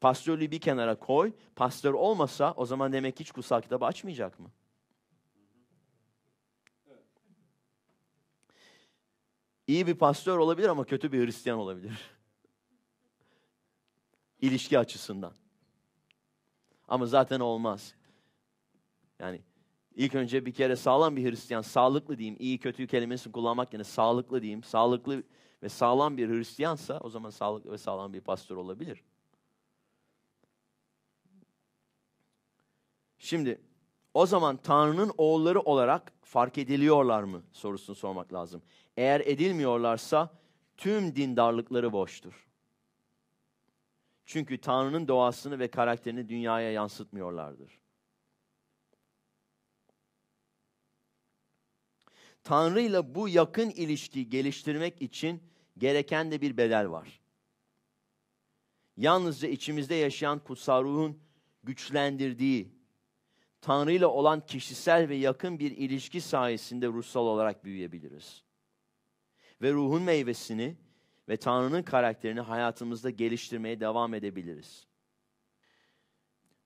Pastörlüğü bir kenara koy. Pastör olmasa o zaman demek hiç kutsal kitabı açmayacak mı? İyi bir pastör olabilir ama kötü bir Hristiyan olabilir. İlişki açısından. Ama zaten olmaz. Yani ilk önce bir kere sağlam bir Hristiyan, sağlıklı diyeyim, iyi kötü kelimesini kullanmak yerine sağlıklı diyeyim, sağlıklı ve sağlam bir Hristiyansa o zaman sağlıklı ve sağlam bir pastör olabilir. Şimdi o zaman Tanrı'nın oğulları olarak fark ediliyorlar mı sorusunu sormak lazım. Eğer edilmiyorlarsa tüm dindarlıkları boştur. Çünkü Tanrı'nın doğasını ve karakterini dünyaya yansıtmıyorlardır. Tanrı ile bu yakın ilişkiyi geliştirmek için gereken de bir bedel var. Yalnızca içimizde yaşayan kutsal ruhun güçlendirdiği Tanrı ile olan kişisel ve yakın bir ilişki sayesinde ruhsal olarak büyüyebiliriz. Ve ruhun meyvesini ve Tanrı'nın karakterini hayatımızda geliştirmeye devam edebiliriz.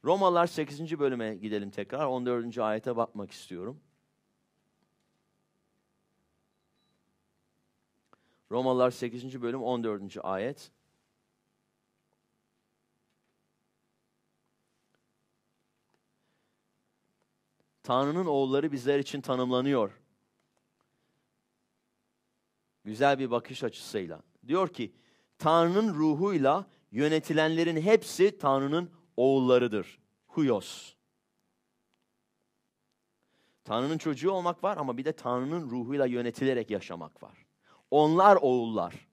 Romalar 8. bölüme gidelim tekrar. 14. ayete bakmak istiyorum. Romalar 8. bölüm 14. ayet. Tanrı'nın oğulları bizler için tanımlanıyor. Güzel bir bakış açısıyla. Diyor ki Tanrı'nın ruhuyla yönetilenlerin hepsi Tanrı'nın oğullarıdır. Huyos. Tanrı'nın çocuğu olmak var ama bir de Tanrı'nın ruhuyla yönetilerek yaşamak var. Onlar oğullar.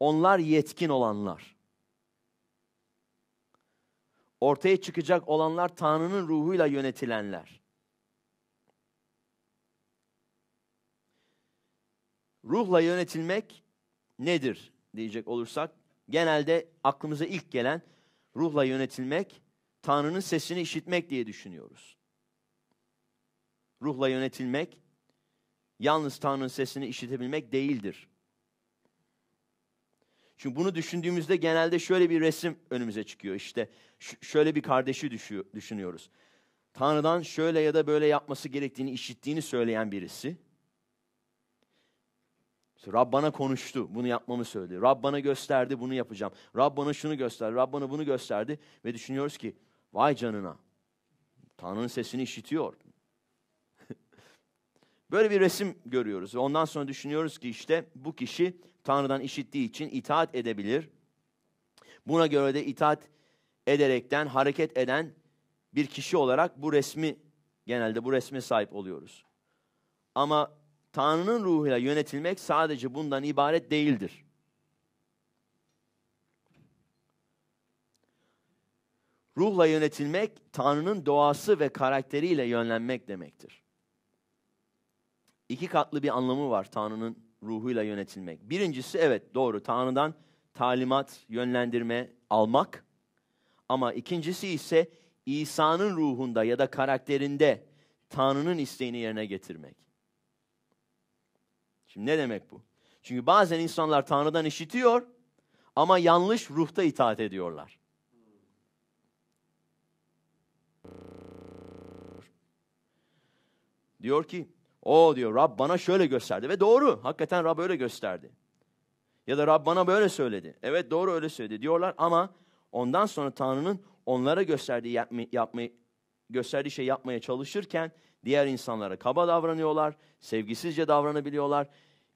Onlar yetkin olanlar. Ortaya çıkacak olanlar Tanrı'nın ruhuyla yönetilenler. Ruhla yönetilmek nedir diyecek olursak genelde aklımıza ilk gelen ruhla yönetilmek Tanrı'nın sesini işitmek diye düşünüyoruz. Ruhla yönetilmek yalnız Tanrı'nın sesini işitebilmek değildir. Çünkü bunu düşündüğümüzde genelde şöyle bir resim önümüze çıkıyor. İşte şöyle bir kardeşi düşünüyoruz. Tanrı'dan şöyle ya da böyle yapması gerektiğini işittiğini söyleyen birisi. Rab bana konuştu, bunu yapmamı söyledi. Rab bana gösterdi, bunu yapacağım. Rab bana şunu gösterdi, Rab bana bunu gösterdi. Ve düşünüyoruz ki, vay canına, Tanrı'nın sesini işitiyor. Böyle bir resim görüyoruz ve ondan sonra düşünüyoruz ki işte bu kişi Tanrı'dan işittiği için itaat edebilir. Buna göre de itaat ederekten hareket eden bir kişi olarak bu resmi genelde bu resme sahip oluyoruz. Ama Tanrı'nın ruhuyla yönetilmek sadece bundan ibaret değildir. Ruhla yönetilmek Tanrı'nın doğası ve karakteriyle yönlenmek demektir. İki katlı bir anlamı var Tanrı'nın ruhuyla yönetilmek. Birincisi evet doğru Tanrı'dan talimat, yönlendirme almak. Ama ikincisi ise İsa'nın ruhunda ya da karakterinde Tanrı'nın isteğini yerine getirmek. Şimdi ne demek bu? Çünkü bazen insanlar Tanrı'dan işitiyor ama yanlış ruhta itaat ediyorlar. Diyor ki, o diyor Rab bana şöyle gösterdi ve doğru. Hakikaten Rab öyle gösterdi. Ya da Rab bana böyle söyledi. Evet doğru öyle söyledi diyorlar ama Ondan sonra Tanrı'nın onlara gösterdiği yapma, yapma, gösterdiği şey yapmaya çalışırken diğer insanlara kaba davranıyorlar, sevgisizce davranabiliyorlar.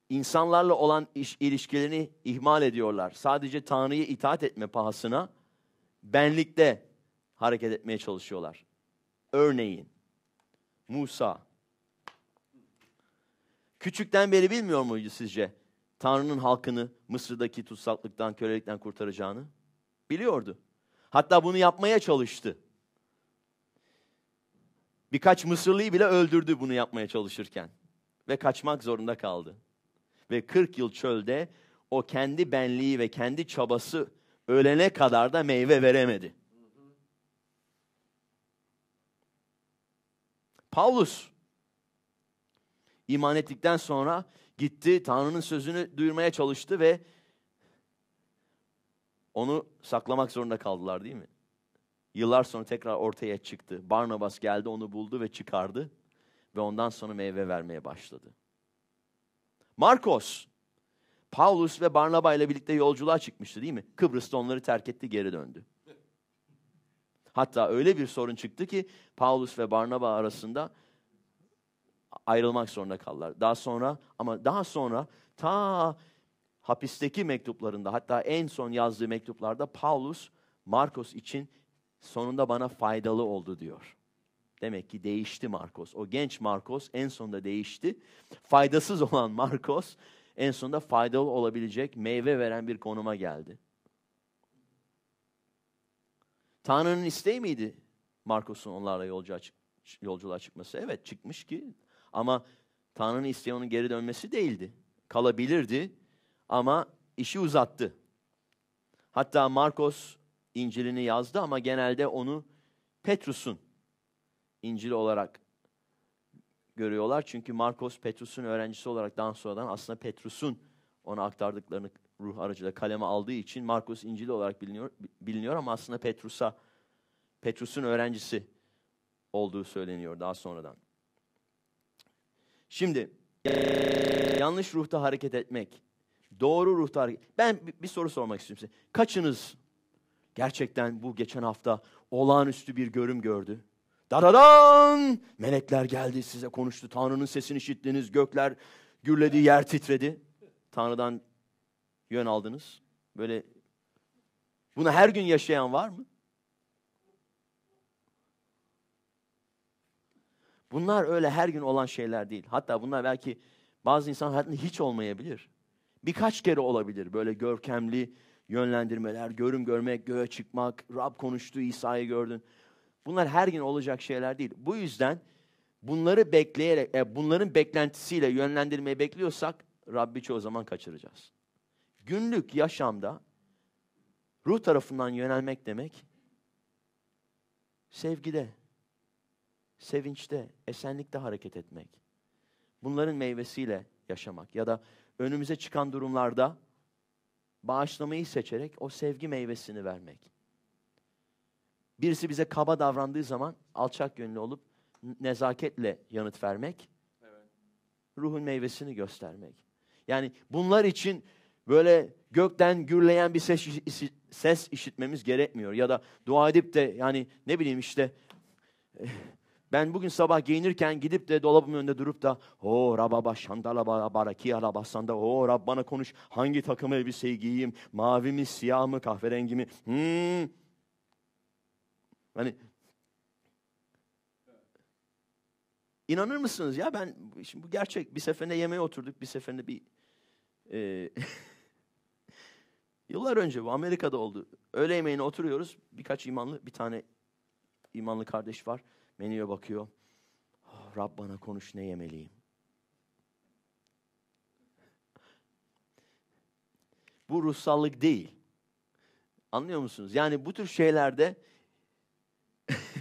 İnsanlarla olan iş, ilişkilerini ihmal ediyorlar. Sadece Tanrı'ya itaat etme pahasına benlikte hareket etmeye çalışıyorlar. Örneğin Musa. Küçükten beri bilmiyor muydu sizce Tanrı'nın halkını Mısır'daki tutsaklıktan, kölelikten kurtaracağını? Biliyordu. Hatta bunu yapmaya çalıştı. Birkaç Mısırlıyı bile öldürdü bunu yapmaya çalışırken. Ve kaçmak zorunda kaldı. Ve 40 yıl çölde o kendi benliği ve kendi çabası ölene kadar da meyve veremedi. Paulus iman ettikten sonra gitti, Tanrı'nın sözünü duyurmaya çalıştı ve onu saklamak zorunda kaldılar değil mi? Yıllar sonra tekrar ortaya çıktı. Barnabas geldi, onu buldu ve çıkardı. Ve ondan sonra meyve vermeye başladı. Markos, Paulus ve Barnaba ile birlikte yolculuğa çıkmıştı değil mi? Kıbrıs'ta onları terk etti, geri döndü. Hatta öyle bir sorun çıktı ki Paulus ve Barnaba arasında ayrılmak zorunda kaldılar. Daha sonra ama daha sonra ta hapisteki mektuplarında hatta en son yazdığı mektuplarda Paulus Markos için sonunda bana faydalı oldu diyor. Demek ki değişti Markos. O genç Markos en sonunda değişti. Faydasız olan Markos en sonunda faydalı olabilecek meyve veren bir konuma geldi. Tanrı'nın isteği miydi Markos'un onlarla yolcu açık, yolculuğa çıkması? Evet çıkmış ki ama Tanrı'nın isteği onun geri dönmesi değildi. Kalabilirdi ama işi uzattı. Hatta Markos İncil'ini yazdı ama genelde onu Petrus'un İncil'i olarak görüyorlar. Çünkü Markos Petrus'un öğrencisi olarak daha sonradan aslında Petrus'un ona aktardıklarını ruh aracıyla kaleme aldığı için Markos İncili olarak biliniyor, biliniyor ama aslında Petrus'a Petrus'un öğrencisi olduğu söyleniyor daha sonradan. Şimdi yanlış ruhta hareket etmek Doğru ruhtar. Ben bir soru sormak istiyorum size. Kaçınız gerçekten bu geçen hafta olağanüstü bir görüm gördü? Daradan! Melekler geldi size konuştu. Tanrı'nın sesini işittiniz. Gökler gürledi, yer titredi. Tanrı'dan yön aldınız. Böyle bunu her gün yaşayan var mı? Bunlar öyle her gün olan şeyler değil. Hatta bunlar belki bazı insan hayatında hiç olmayabilir. Birkaç kere olabilir böyle görkemli yönlendirmeler, görüm görmek, göğe çıkmak, Rab konuştu, İsa'yı gördün. Bunlar her gün olacak şeyler değil. Bu yüzden bunları bekleyerek, e, bunların beklentisiyle yönlendirmeyi bekliyorsak Rabbi çoğu zaman kaçıracağız. Günlük yaşamda ruh tarafından yönelmek demek sevgide, sevinçte, esenlikte hareket etmek. Bunların meyvesiyle yaşamak ya da önümüze çıkan durumlarda bağışlamayı seçerek o sevgi meyvesini vermek. Birisi bize kaba davrandığı zaman alçak gönüllü olup nezaketle yanıt vermek. Ruhun meyvesini göstermek. Yani bunlar için böyle gökten gürleyen bir ses, ses işitmemiz gerekmiyor. Ya da dua edip de yani ne bileyim işte eh, ben bugün sabah giyinirken gidip de dolabımın önünde durup da o rababa şandalaba barakiya rabasanda o Rab bana konuş hangi takım elbiseyi giyeyim mavi mi siyah mı kahverengi mi hmm. Hani inanır mısınız ya ben şimdi bu gerçek bir seferinde yemeğe oturduk bir seferinde bir e, yıllar önce bu Amerika'da oldu. Öğle yemeğine oturuyoruz birkaç imanlı bir tane imanlı kardeş var. Menüye bakıyor. Oh, Rab bana konuş ne yemeliyim? Bu ruhsallık değil. Anlıyor musunuz? Yani bu tür şeylerde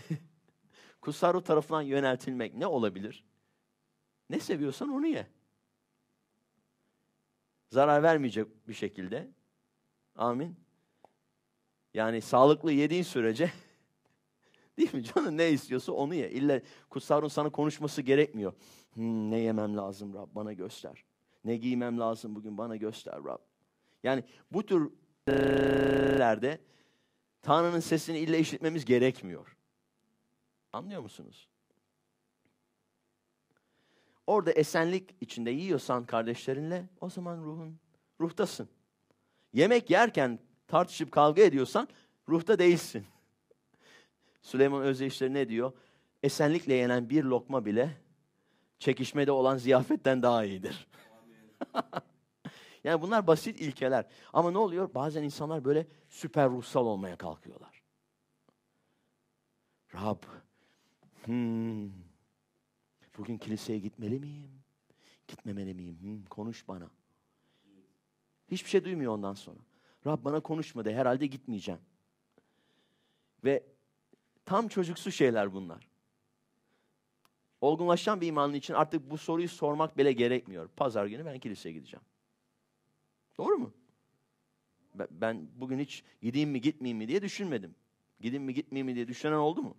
kutsal tarafından yöneltilmek ne olabilir? Ne seviyorsan onu ye. Zarar vermeyecek bir şekilde. Amin. Yani sağlıklı yediğin sürece Değil mi? canım? ne istiyorsa onu ye. İlla kutsal sana konuşması gerekmiyor. Hmm, ne yemem lazım Rab bana göster. Ne giymem lazım bugün bana göster Rab. Yani bu tür lerde Tanrı'nın sesini ille işitmemiz gerekmiyor. Anlıyor musunuz? Orada esenlik içinde yiyorsan kardeşlerinle o zaman ruhun ruhtasın. Yemek yerken tartışıp kavga ediyorsan ruhta değilsin. Süleyman Özdeyişleri ne diyor? Esenlikle yenen bir lokma bile çekişmede olan ziyafetten daha iyidir. yani bunlar basit ilkeler. Ama ne oluyor? Bazen insanlar böyle süper ruhsal olmaya kalkıyorlar. Rab, hmm, bugün kiliseye gitmeli miyim? Gitmemeli miyim? Hmm, konuş bana. Hiçbir şey duymuyor ondan sonra. Rab bana konuşmadı, herhalde gitmeyeceğim. Ve Tam çocuksu şeyler bunlar. Olgunlaşan bir imanın için artık bu soruyu sormak bile gerekmiyor. Pazar günü ben kiliseye gideceğim. Doğru mu? Ben bugün hiç gideyim mi gitmeyeyim mi diye düşünmedim. Gideyim mi gitmeyeyim mi diye düşünen oldu mu?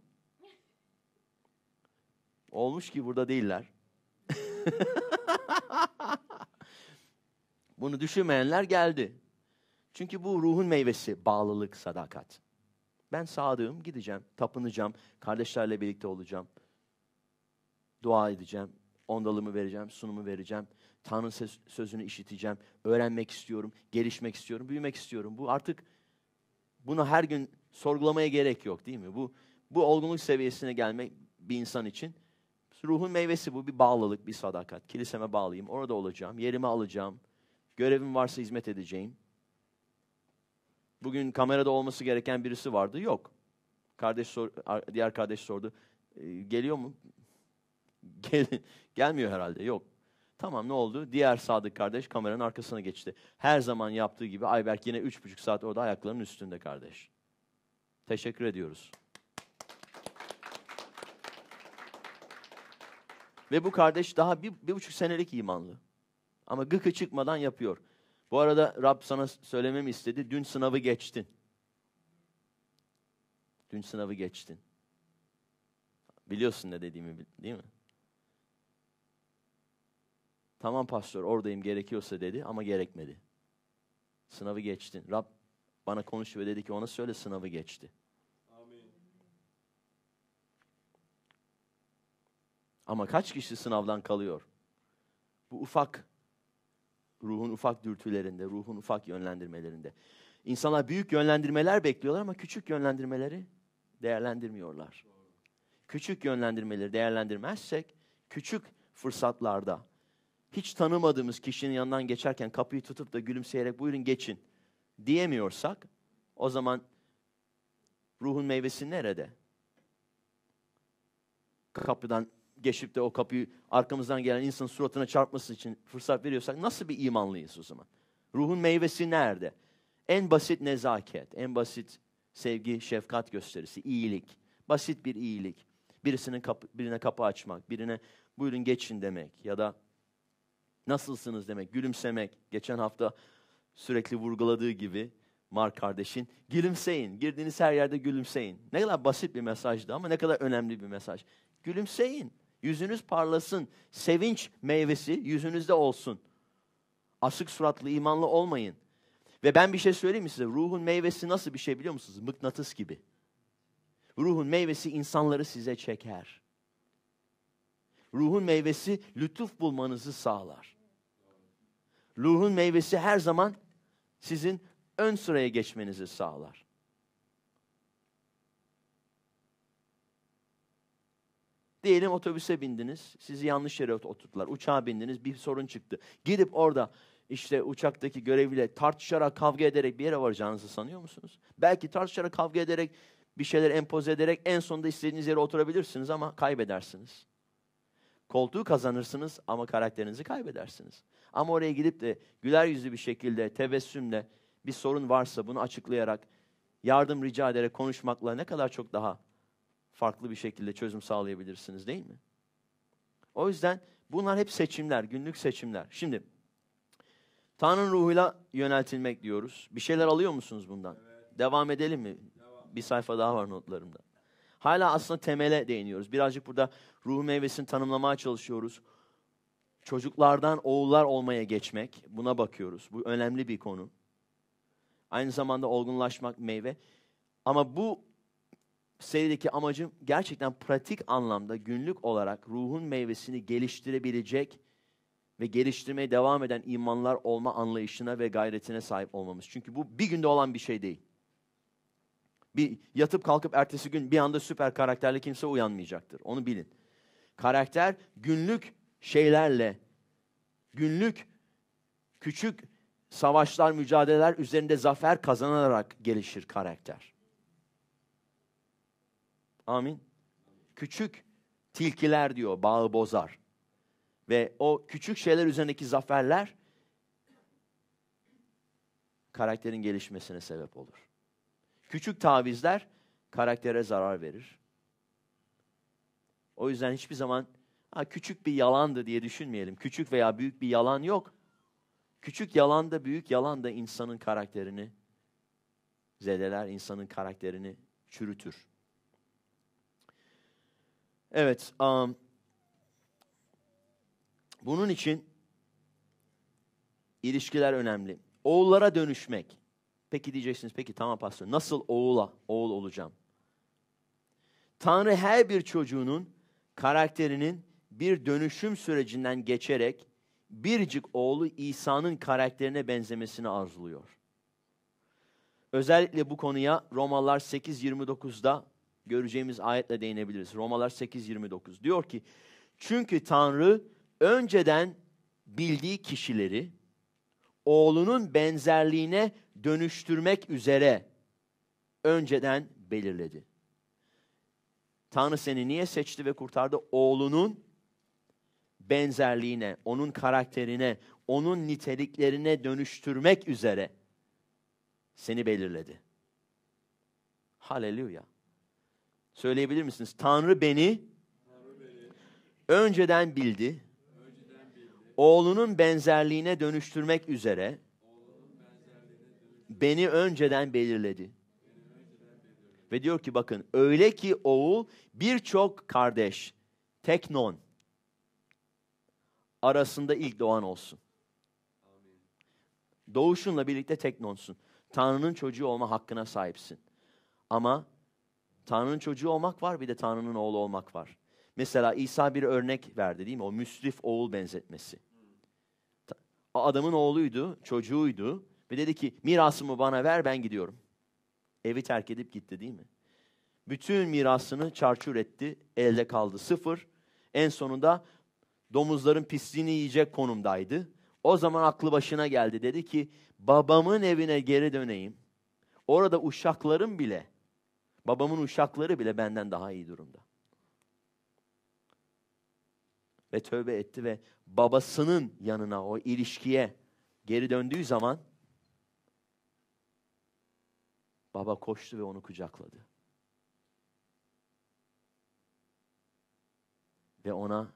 Olmuş ki burada değiller. Bunu düşünmeyenler geldi. Çünkü bu ruhun meyvesi bağlılık, sadakat. Ben sadığım gideceğim, tapınacağım, kardeşlerle birlikte olacağım. Dua edeceğim, ondalımı vereceğim, sunumu vereceğim. Tanrı sözünü işiteceğim, öğrenmek istiyorum, gelişmek istiyorum, büyümek istiyorum. Bu artık bunu her gün sorgulamaya gerek yok değil mi? Bu bu olgunluk seviyesine gelmek bir insan için ruhun meyvesi bu bir bağlılık, bir sadakat. Kiliseme bağlıyım, orada olacağım, yerimi alacağım. Görevim varsa hizmet edeceğim bugün kamerada olması gereken birisi vardı. Yok. Kardeş sor, diğer kardeş sordu. E, geliyor mu? Gel, gelmiyor herhalde. Yok. Tamam ne oldu? Diğer sadık kardeş kameranın arkasına geçti. Her zaman yaptığı gibi Ayberk yine üç buçuk saat orada ayaklarının üstünde kardeş. Teşekkür ediyoruz. Ve bu kardeş daha bir, bir buçuk senelik imanlı. Ama gıkı çıkmadan yapıyor. Bu arada Rab sana söylememi istedi. Dün sınavı geçtin. Dün sınavı geçtin. Biliyorsun ne dediğimi değil mi? Tamam pastör oradayım gerekiyorsa dedi ama gerekmedi. Sınavı geçtin. Rab bana konuştu ve dedi ki ona söyle sınavı geçti. Amin. Ama kaç kişi sınavdan kalıyor? Bu ufak Ruhun ufak dürtülerinde, ruhun ufak yönlendirmelerinde. İnsanlar büyük yönlendirmeler bekliyorlar ama küçük yönlendirmeleri değerlendirmiyorlar. Küçük yönlendirmeleri değerlendirmezsek küçük fırsatlarda hiç tanımadığımız kişinin yanından geçerken kapıyı tutup da gülümseyerek buyurun geçin diyemiyorsak o zaman ruhun meyvesi nerede? Kapıdan geçip de o kapıyı arkamızdan gelen insanın suratına çarpması için fırsat veriyorsak nasıl bir imanlıyız o zaman? Ruhun meyvesi nerede? En basit nezaket, en basit sevgi, şefkat gösterisi, iyilik. Basit bir iyilik. Birisinin kapı, birine kapı açmak, birine buyurun geçin demek ya da nasılsınız demek, gülümsemek. Geçen hafta sürekli vurguladığı gibi Mark kardeşin gülümseyin, girdiğiniz her yerde gülümseyin. Ne kadar basit bir mesajdı ama ne kadar önemli bir mesaj. Gülümseyin. Yüzünüz parlasın. Sevinç meyvesi yüzünüzde olsun. Asık suratlı, imanlı olmayın. Ve ben bir şey söyleyeyim mi size? Ruhun meyvesi nasıl bir şey biliyor musunuz? Mıknatıs gibi. Ruhun meyvesi insanları size çeker. Ruhun meyvesi lütuf bulmanızı sağlar. Ruhun meyvesi her zaman sizin ön sıraya geçmenizi sağlar. Diyelim otobüse bindiniz, sizi yanlış yere oturttular. Uçağa bindiniz, bir sorun çıktı. Gidip orada işte uçaktaki görevliyle tartışarak, kavga ederek bir yere varacağınızı sanıyor musunuz? Belki tartışarak, kavga ederek, bir şeyler empoze ederek en sonunda istediğiniz yere oturabilirsiniz ama kaybedersiniz. Koltuğu kazanırsınız ama karakterinizi kaybedersiniz. Ama oraya gidip de güler yüzlü bir şekilde, tebessümle bir sorun varsa bunu açıklayarak, yardım rica ederek konuşmakla ne kadar çok daha farklı bir şekilde çözüm sağlayabilirsiniz değil mi? O yüzden bunlar hep seçimler, günlük seçimler. Şimdi Tanrı'nın ruhuyla yöneltilmek diyoruz. Bir şeyler alıyor musunuz bundan? Evet. Devam edelim mi? Devam. Bir sayfa daha var notlarımda. Hala aslında temele değiniyoruz. Birazcık burada ruh meyvesini tanımlamaya çalışıyoruz. Çocuklardan oğullar olmaya geçmek. Buna bakıyoruz. Bu önemli bir konu. Aynı zamanda olgunlaşmak meyve. Ama bu serideki amacım gerçekten pratik anlamda günlük olarak ruhun meyvesini geliştirebilecek ve geliştirmeye devam eden imanlar olma anlayışına ve gayretine sahip olmamız. Çünkü bu bir günde olan bir şey değil. Bir yatıp kalkıp ertesi gün bir anda süper karakterli kimse uyanmayacaktır. Onu bilin. Karakter günlük şeylerle, günlük küçük savaşlar, mücadeleler üzerinde zafer kazanarak gelişir karakter. Amin. Küçük tilkiler diyor bağı bozar. Ve o küçük şeyler üzerindeki zaferler karakterin gelişmesine sebep olur. Küçük tavizler karaktere zarar verir. O yüzden hiçbir zaman ha, küçük bir yalandı diye düşünmeyelim. Küçük veya büyük bir yalan yok. Küçük yalan da büyük yalan da insanın karakterini zedeler, insanın karakterini çürütür. Evet. Um, bunun için ilişkiler önemli. Oğullara dönüşmek. Peki diyeceksiniz peki tamam pastor nasıl oğula oğul olacağım? Tanrı her bir çocuğunun karakterinin bir dönüşüm sürecinden geçerek biricik oğlu İsa'nın karakterine benzemesini arzuluyor. Özellikle bu konuya Romalılar 8.29'da göreceğimiz ayetle değinebiliriz. Romalar 8.29 diyor ki, Çünkü Tanrı önceden bildiği kişileri oğlunun benzerliğine dönüştürmek üzere önceden belirledi. Tanrı seni niye seçti ve kurtardı? Oğlunun benzerliğine, onun karakterine, onun niteliklerine dönüştürmek üzere seni belirledi. Haleluya. Söyleyebilir misiniz? Tanrı beni, Tanrı beni. önceden bildi. Önceden bildi. Oğlunun benzerliğine dönüştürmek üzere beni önceden belirledi. Ve diyor ki bakın öyle ki oğul birçok kardeş teknon arasında ilk doğan olsun. Doğuşunla birlikte teknonsun. Tanrı'nın çocuğu olma hakkına sahipsin. Ama Tanrı'nın çocuğu olmak var bir de Tanrı'nın oğlu olmak var. Mesela İsa bir örnek verdi değil mi? O müsrif oğul benzetmesi. Adamın oğluydu, çocuğuydu ve dedi ki mirasımı bana ver ben gidiyorum. Evi terk edip gitti değil mi? Bütün mirasını çarçur etti, elde kaldı sıfır. En sonunda domuzların pisliğini yiyecek konumdaydı. O zaman aklı başına geldi dedi ki babamın evine geri döneyim. Orada uşaklarım bile Babamın uşakları bile benden daha iyi durumda. Ve tövbe etti ve babasının yanına o ilişkiye geri döndüğü zaman baba koştu ve onu kucakladı. Ve ona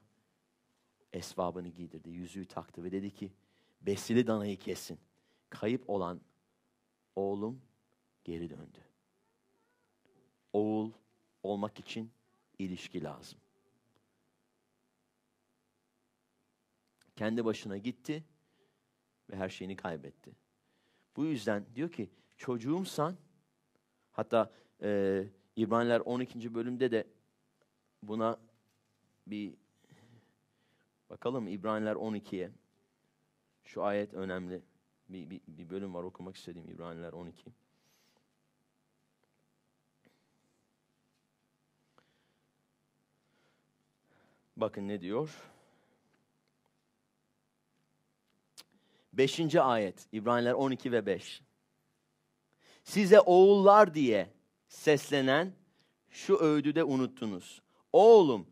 esvabını giydirdi, yüzüğü taktı ve dedi ki besili danayı kesin. Kayıp olan oğlum geri döndü oğul olmak için ilişki lazım. Kendi başına gitti ve her şeyini kaybetti. Bu yüzden diyor ki çocuğumsan hatta e, İbraniler 12. bölümde de buna bir bakalım İbraniler 12'ye. Şu ayet önemli. Bir, bir, bir bölüm var okumak istediğim İbraniler 12. Bakın ne diyor? Beşinci ayet İbraniler 12 ve 5. Size oğullar diye seslenen şu öğüdüde unuttunuz. Oğlum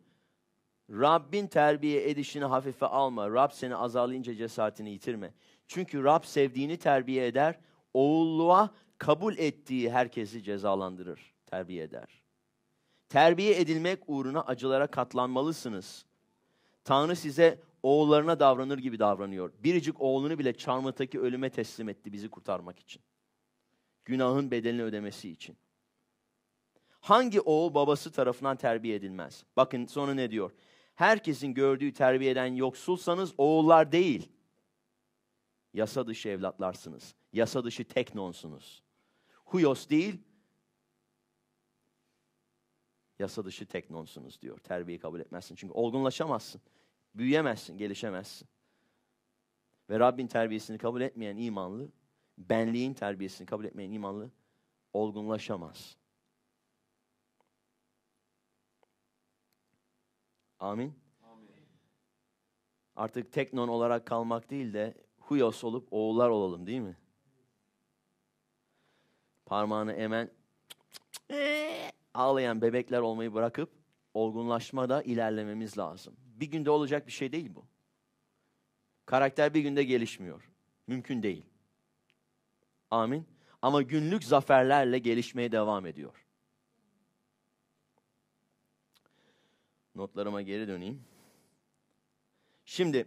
Rabbin terbiye edişini hafife alma. Rab seni azarlayınca cesaretini yitirme. Çünkü Rab sevdiğini terbiye eder. Oğulluğa kabul ettiği herkesi cezalandırır, terbiye eder. Terbiye edilmek uğruna acılara katlanmalısınız. Tanrı size oğullarına davranır gibi davranıyor. Biricik oğlunu bile çarmıhtaki ölüme teslim etti bizi kurtarmak için. Günahın bedelini ödemesi için. Hangi oğul babası tarafından terbiye edilmez? Bakın sonra ne diyor? Herkesin gördüğü terbiyeden yoksulsanız oğullar değil. Yasa dışı evlatlarsınız. Yasa dışı teknonsunuz. Huyos değil, Yasa dışı teknonsunuz diyor. Terbiyeyi kabul etmezsin. Çünkü olgunlaşamazsın. Büyüyemezsin, gelişemezsin. Ve Rabbin terbiyesini kabul etmeyen imanlı, benliğin terbiyesini kabul etmeyen imanlı olgunlaşamaz. Amin. Amin. Artık teknon olarak kalmak değil de huyos olup oğullar olalım değil mi? Parmağını emen ağlayan bebekler olmayı bırakıp olgunlaşmada ilerlememiz lazım. Bir günde olacak bir şey değil bu. Karakter bir günde gelişmiyor. Mümkün değil. Amin. Ama günlük zaferlerle gelişmeye devam ediyor. Notlarıma geri döneyim. Şimdi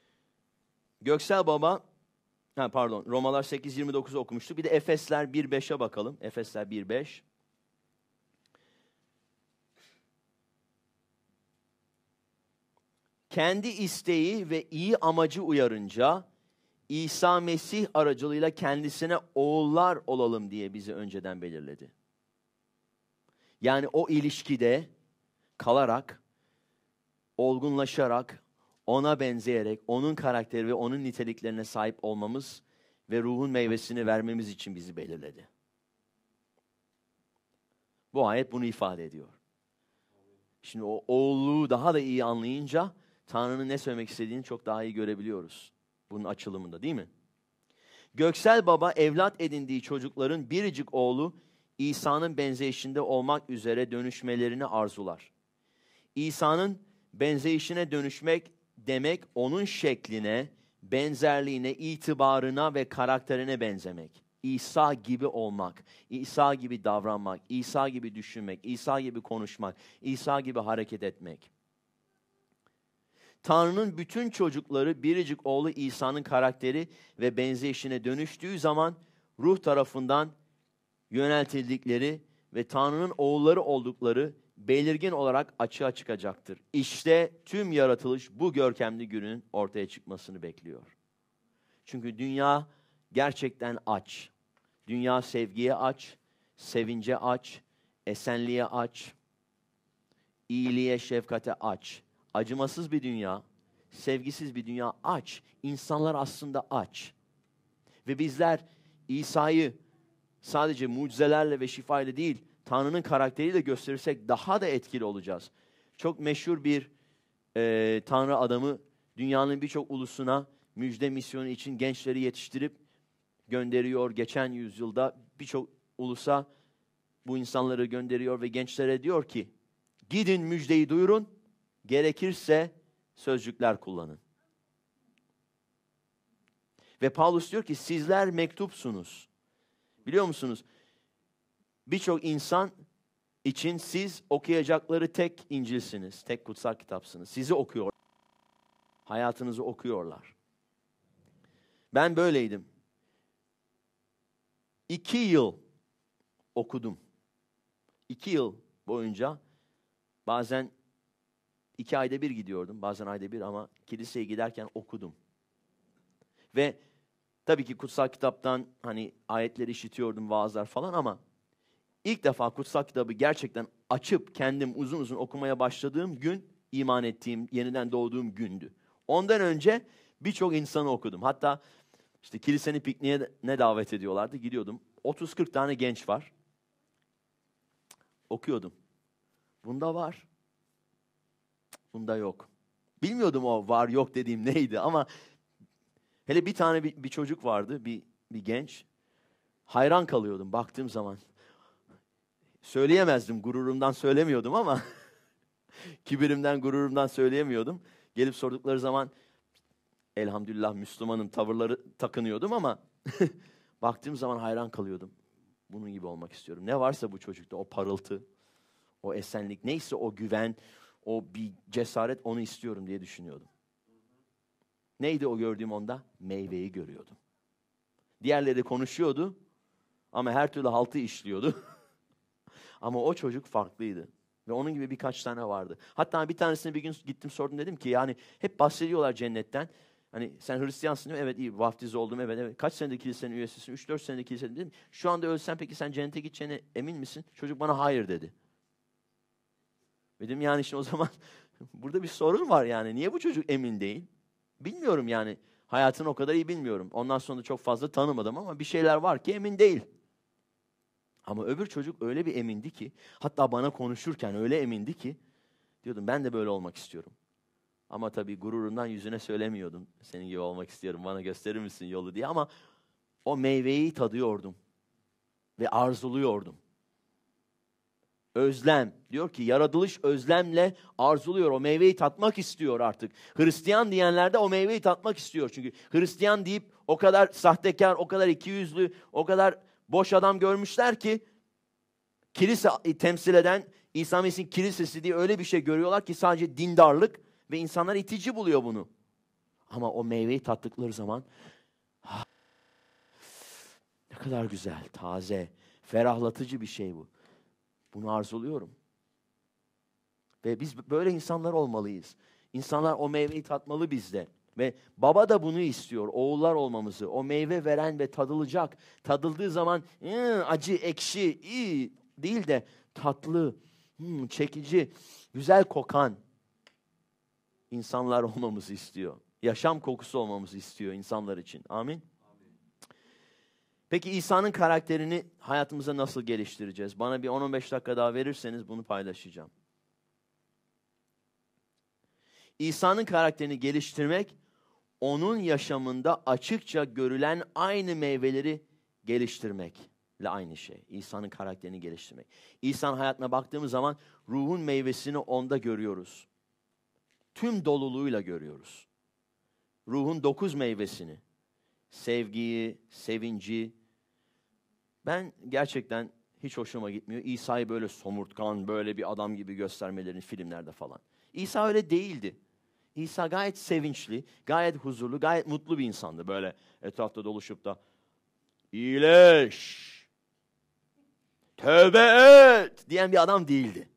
Göksel Baba ha pardon Romalar 8.29'u okumuştu. Bir de Efesler 1.5'e bakalım. Efesler 1.5 kendi isteği ve iyi amacı uyarınca İsa Mesih aracılığıyla kendisine oğullar olalım diye bizi önceden belirledi. Yani o ilişkide kalarak, olgunlaşarak, ona benzeyerek, onun karakteri ve onun niteliklerine sahip olmamız ve ruhun meyvesini vermemiz için bizi belirledi. Bu ayet bunu ifade ediyor. Şimdi o oğulluğu daha da iyi anlayınca Tanrı'nın ne söylemek istediğini çok daha iyi görebiliyoruz. Bunun açılımında değil mi? Göksel Baba evlat edindiği çocukların biricik oğlu İsa'nın benzeyişinde olmak üzere dönüşmelerini arzular. İsa'nın benzeyişine dönüşmek demek onun şekline, benzerliğine, itibarına ve karakterine benzemek. İsa gibi olmak, İsa gibi davranmak, İsa gibi düşünmek, İsa gibi konuşmak, İsa gibi hareket etmek. Tanrı'nın bütün çocukları biricik oğlu İsa'nın karakteri ve benzeşine dönüştüğü zaman ruh tarafından yöneltildikleri ve Tanrı'nın oğulları oldukları belirgin olarak açığa çıkacaktır. İşte tüm yaratılış bu görkemli günün ortaya çıkmasını bekliyor. Çünkü dünya gerçekten aç. Dünya sevgiye aç, sevince aç, esenliğe aç, iyiliğe, şefkate aç acımasız bir dünya, sevgisiz bir dünya aç. İnsanlar aslında aç. Ve bizler İsa'yı sadece mucizelerle ve şifayla değil, Tanrı'nın karakteriyle gösterirsek daha da etkili olacağız. Çok meşhur bir e, Tanrı adamı dünyanın birçok ulusuna müjde misyonu için gençleri yetiştirip gönderiyor. Geçen yüzyılda birçok ulusa bu insanları gönderiyor ve gençlere diyor ki gidin müjdeyi duyurun gerekirse sözcükler kullanın. Ve Paulus diyor ki sizler mektupsunuz. Biliyor musunuz? Birçok insan için siz okuyacakları tek İncil'siniz, tek kutsal kitapsınız. Sizi okuyor. Hayatınızı okuyorlar. Ben böyleydim. İki yıl okudum. İki yıl boyunca bazen iki ayda bir gidiyordum. Bazen ayda bir ama kiliseye giderken okudum. Ve tabii ki kutsal kitaptan hani ayetleri işitiyordum, vaazlar falan ama ilk defa kutsal kitabı gerçekten açıp kendim uzun uzun okumaya başladığım gün iman ettiğim, yeniden doğduğum gündü. Ondan önce birçok insanı okudum. Hatta işte kilisenin pikniğe ne davet ediyorlardı gidiyordum. 30-40 tane genç var. Okuyordum. Bunda var. Bunda yok. Bilmiyordum o var yok dediğim neydi ama hele bir tane bir, bir çocuk vardı, bir, bir genç. Hayran kalıyordum baktığım zaman. Söyleyemezdim, gururumdan söylemiyordum ama kibirimden, gururumdan söyleyemiyordum. Gelip sordukları zaman elhamdülillah Müslümanım tavırları takınıyordum ama baktığım zaman hayran kalıyordum. Bunun gibi olmak istiyorum. Ne varsa bu çocukta o parıltı, o esenlik, neyse o güven, o bir cesaret onu istiyorum diye düşünüyordum. Neydi o gördüğüm onda? Meyveyi görüyordum. Diğerleri konuşuyordu ama her türlü haltı işliyordu. ama o çocuk farklıydı. Ve onun gibi birkaç tane vardı. Hatta bir tanesini bir gün gittim sordum dedim ki yani hep bahsediyorlar cennetten. Hani sen Hristiyansın değil mi? Evet iyi vaftiz oldum evet evet. Kaç senedir kilisenin üyesisin? 3-4 senedir kilisenin Dedim Şu anda ölsen peki sen cennete gideceğine emin misin? Çocuk bana hayır dedi dedim yani şimdi o zaman burada bir sorun var yani. Niye bu çocuk emin değil? Bilmiyorum yani. Hayatını o kadar iyi bilmiyorum. Ondan sonra da çok fazla tanımadım ama bir şeyler var ki emin değil. Ama öbür çocuk öyle bir emindi ki, hatta bana konuşurken öyle emindi ki, diyordum ben de böyle olmak istiyorum. Ama tabii gururundan yüzüne söylemiyordum. Senin gibi olmak istiyorum, bana gösterir misin yolu diye ama o meyveyi tadıyordum ve arzuluyordum özlem. Diyor ki yaratılış özlemle arzuluyor. O meyveyi tatmak istiyor artık. Hristiyan diyenler de o meyveyi tatmak istiyor. Çünkü Hristiyan deyip o kadar sahtekar, o kadar ikiyüzlü, o kadar boş adam görmüşler ki kilise temsil eden İsa Mesih'in kilisesi diye öyle bir şey görüyorlar ki sadece dindarlık ve insanlar itici buluyor bunu. Ama o meyveyi tattıkları zaman ah, ne kadar güzel, taze, ferahlatıcı bir şey bu. Bunu arzuluyorum. Ve biz böyle insanlar olmalıyız. İnsanlar o meyveyi tatmalı bizde. Ve baba da bunu istiyor, oğullar olmamızı. O meyve veren ve tadılacak. Tadıldığı zaman hmm, acı, ekşi, iyi değil de tatlı, hmm, çekici, güzel kokan insanlar olmamızı istiyor. Yaşam kokusu olmamızı istiyor insanlar için. Amin. Peki İsa'nın karakterini hayatımıza nasıl geliştireceğiz? Bana bir 10-15 dakika daha verirseniz bunu paylaşacağım. İsa'nın karakterini geliştirmek, onun yaşamında açıkça görülen aynı meyveleri geliştirmekle aynı şey. İsa'nın karakterini geliştirmek. İsa'nın hayatına baktığımız zaman ruhun meyvesini onda görüyoruz. Tüm doluluğuyla görüyoruz. Ruhun dokuz meyvesini, sevgiyi, sevinci, ben gerçekten hiç hoşuma gitmiyor. İsa'yı böyle somurtkan, böyle bir adam gibi göstermelerini filmlerde falan. İsa öyle değildi. İsa gayet sevinçli, gayet huzurlu, gayet mutlu bir insandı. Böyle etrafta doluşup da iyileş, tövbe et diyen bir adam değildi.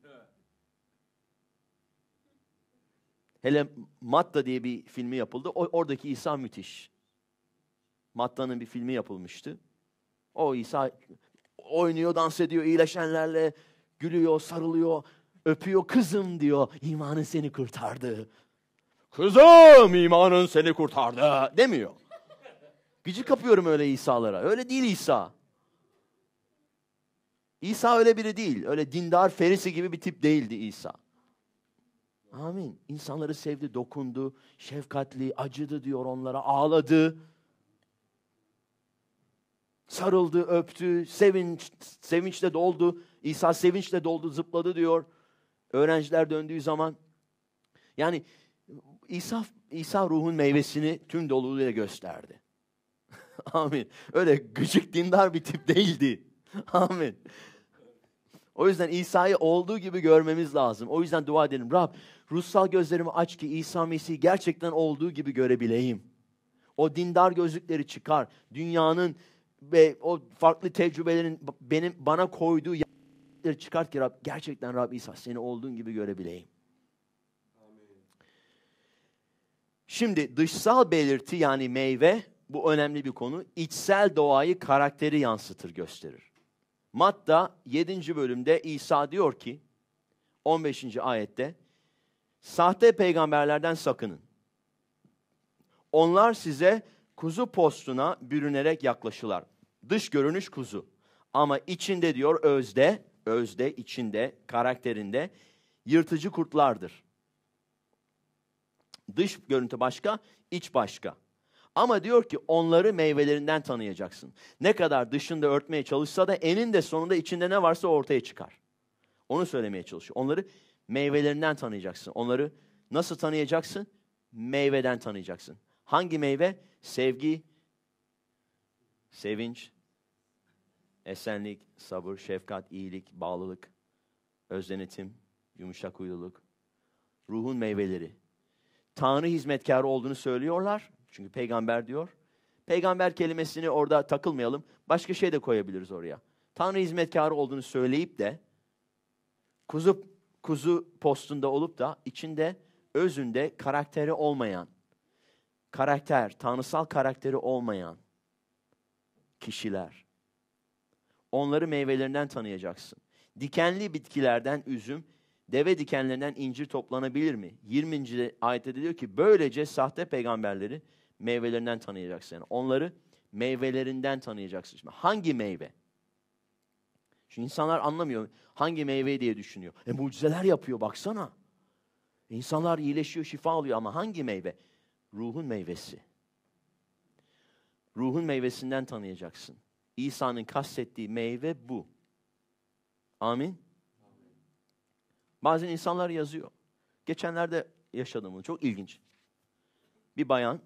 Hele Matta diye bir filmi yapıldı. O, oradaki İsa müthiş. Matta'nın bir filmi yapılmıştı. O İsa oynuyor, dans ediyor, iyileşenlerle gülüyor, sarılıyor, öpüyor. Kızım diyor, imanın seni kurtardı. Kızım imanın seni kurtardı demiyor. Gücü kapıyorum öyle İsa'lara. Öyle değil İsa. İsa öyle biri değil. Öyle dindar ferisi gibi bir tip değildi İsa. Amin. İnsanları sevdi, dokundu, şefkatli, acıdı diyor onlara, ağladı. Sarıldı, öptü, sevinç, sevinçle doldu. İsa sevinçle doldu, zıpladı diyor. Öğrenciler döndüğü zaman. Yani İsa, İsa ruhun meyvesini tüm doluluğuyla gösterdi. Amin. Öyle gıcık dindar bir tip değildi. Amin. O yüzden İsa'yı olduğu gibi görmemiz lazım. O yüzden dua edelim. Rab ruhsal gözlerimi aç ki İsa Mesih'i gerçekten olduğu gibi görebileyim. O dindar gözlükleri çıkar. Dünyanın ve o farklı tecrübelerin benim bana koyduğu yerleri çıkart ki Rab, gerçekten Rab İsa seni olduğun gibi görebileyim. Şimdi dışsal belirti yani meyve bu önemli bir konu. İçsel doğayı karakteri yansıtır gösterir. Matta 7. bölümde İsa diyor ki 15. ayette sahte peygamberlerden sakının. Onlar size kuzu postuna bürünerek yaklaşırlar. Dış görünüş kuzu. Ama içinde diyor özde, özde, içinde, karakterinde yırtıcı kurtlardır. Dış görüntü başka, iç başka. Ama diyor ki onları meyvelerinden tanıyacaksın. Ne kadar dışında örtmeye çalışsa da eninde sonunda içinde ne varsa ortaya çıkar. Onu söylemeye çalışıyor. Onları meyvelerinden tanıyacaksın. Onları nasıl tanıyacaksın? Meyveden tanıyacaksın. Hangi meyve? Sevgi, sevinç, esenlik, sabır, şefkat, iyilik, bağlılık, özdenetim, yumuşak huyluluk, ruhun meyveleri. Tanrı hizmetkarı olduğunu söylüyorlar. Çünkü peygamber diyor. Peygamber kelimesini orada takılmayalım. Başka şey de koyabiliriz oraya. Tanrı hizmetkarı olduğunu söyleyip de kuzu kuzu postunda olup da içinde özünde karakteri olmayan karakter, tanrısal karakteri olmayan kişiler. Onları meyvelerinden tanıyacaksın. Dikenli bitkilerden üzüm, deve dikenlerinden incir toplanabilir mi? 20. ayette diyor ki böylece sahte peygamberleri meyvelerinden tanıyacaksın. Yani onları meyvelerinden tanıyacaksın. Şimdi hangi meyve? Çünkü insanlar anlamıyor hangi meyve diye düşünüyor. E mucizeler yapıyor baksana. İnsanlar iyileşiyor, şifa alıyor ama hangi meyve? Ruhun meyvesi. Ruhun meyvesinden tanıyacaksın. İsa'nın kastettiği meyve bu. Amin. Bazen insanlar yazıyor. Geçenlerde yaşadım bunu. Çok ilginç. Bir bayan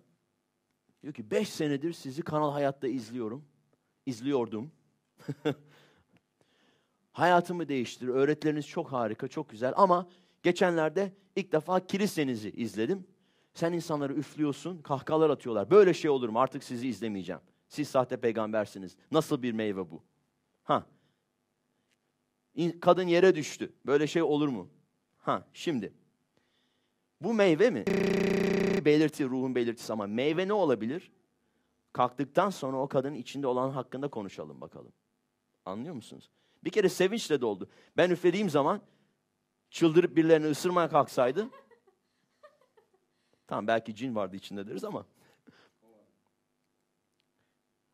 diyor ki beş senedir sizi Kanal Hayat'ta izliyorum. İzliyordum. Hayatımı değiştir. Öğretileriniz çok harika, çok güzel ama geçenlerde ilk defa kilisenizi izledim. Sen insanları üflüyorsun, kahkahalar atıyorlar. Böyle şey olur mu? Artık sizi izlemeyeceğim. Siz sahte peygambersiniz. Nasıl bir meyve bu? Ha. Kadın yere düştü. Böyle şey olur mu? Ha, şimdi. Bu meyve mi? Belirti, ruhun belirtisi ama meyve ne olabilir? Kalktıktan sonra o kadının içinde olan hakkında konuşalım bakalım. Anlıyor musunuz? Bir kere sevinçle doldu. Ben üflediğim zaman çıldırıp birilerini ısırmaya kalksaydı Tamam belki cin vardı içinde deriz ama.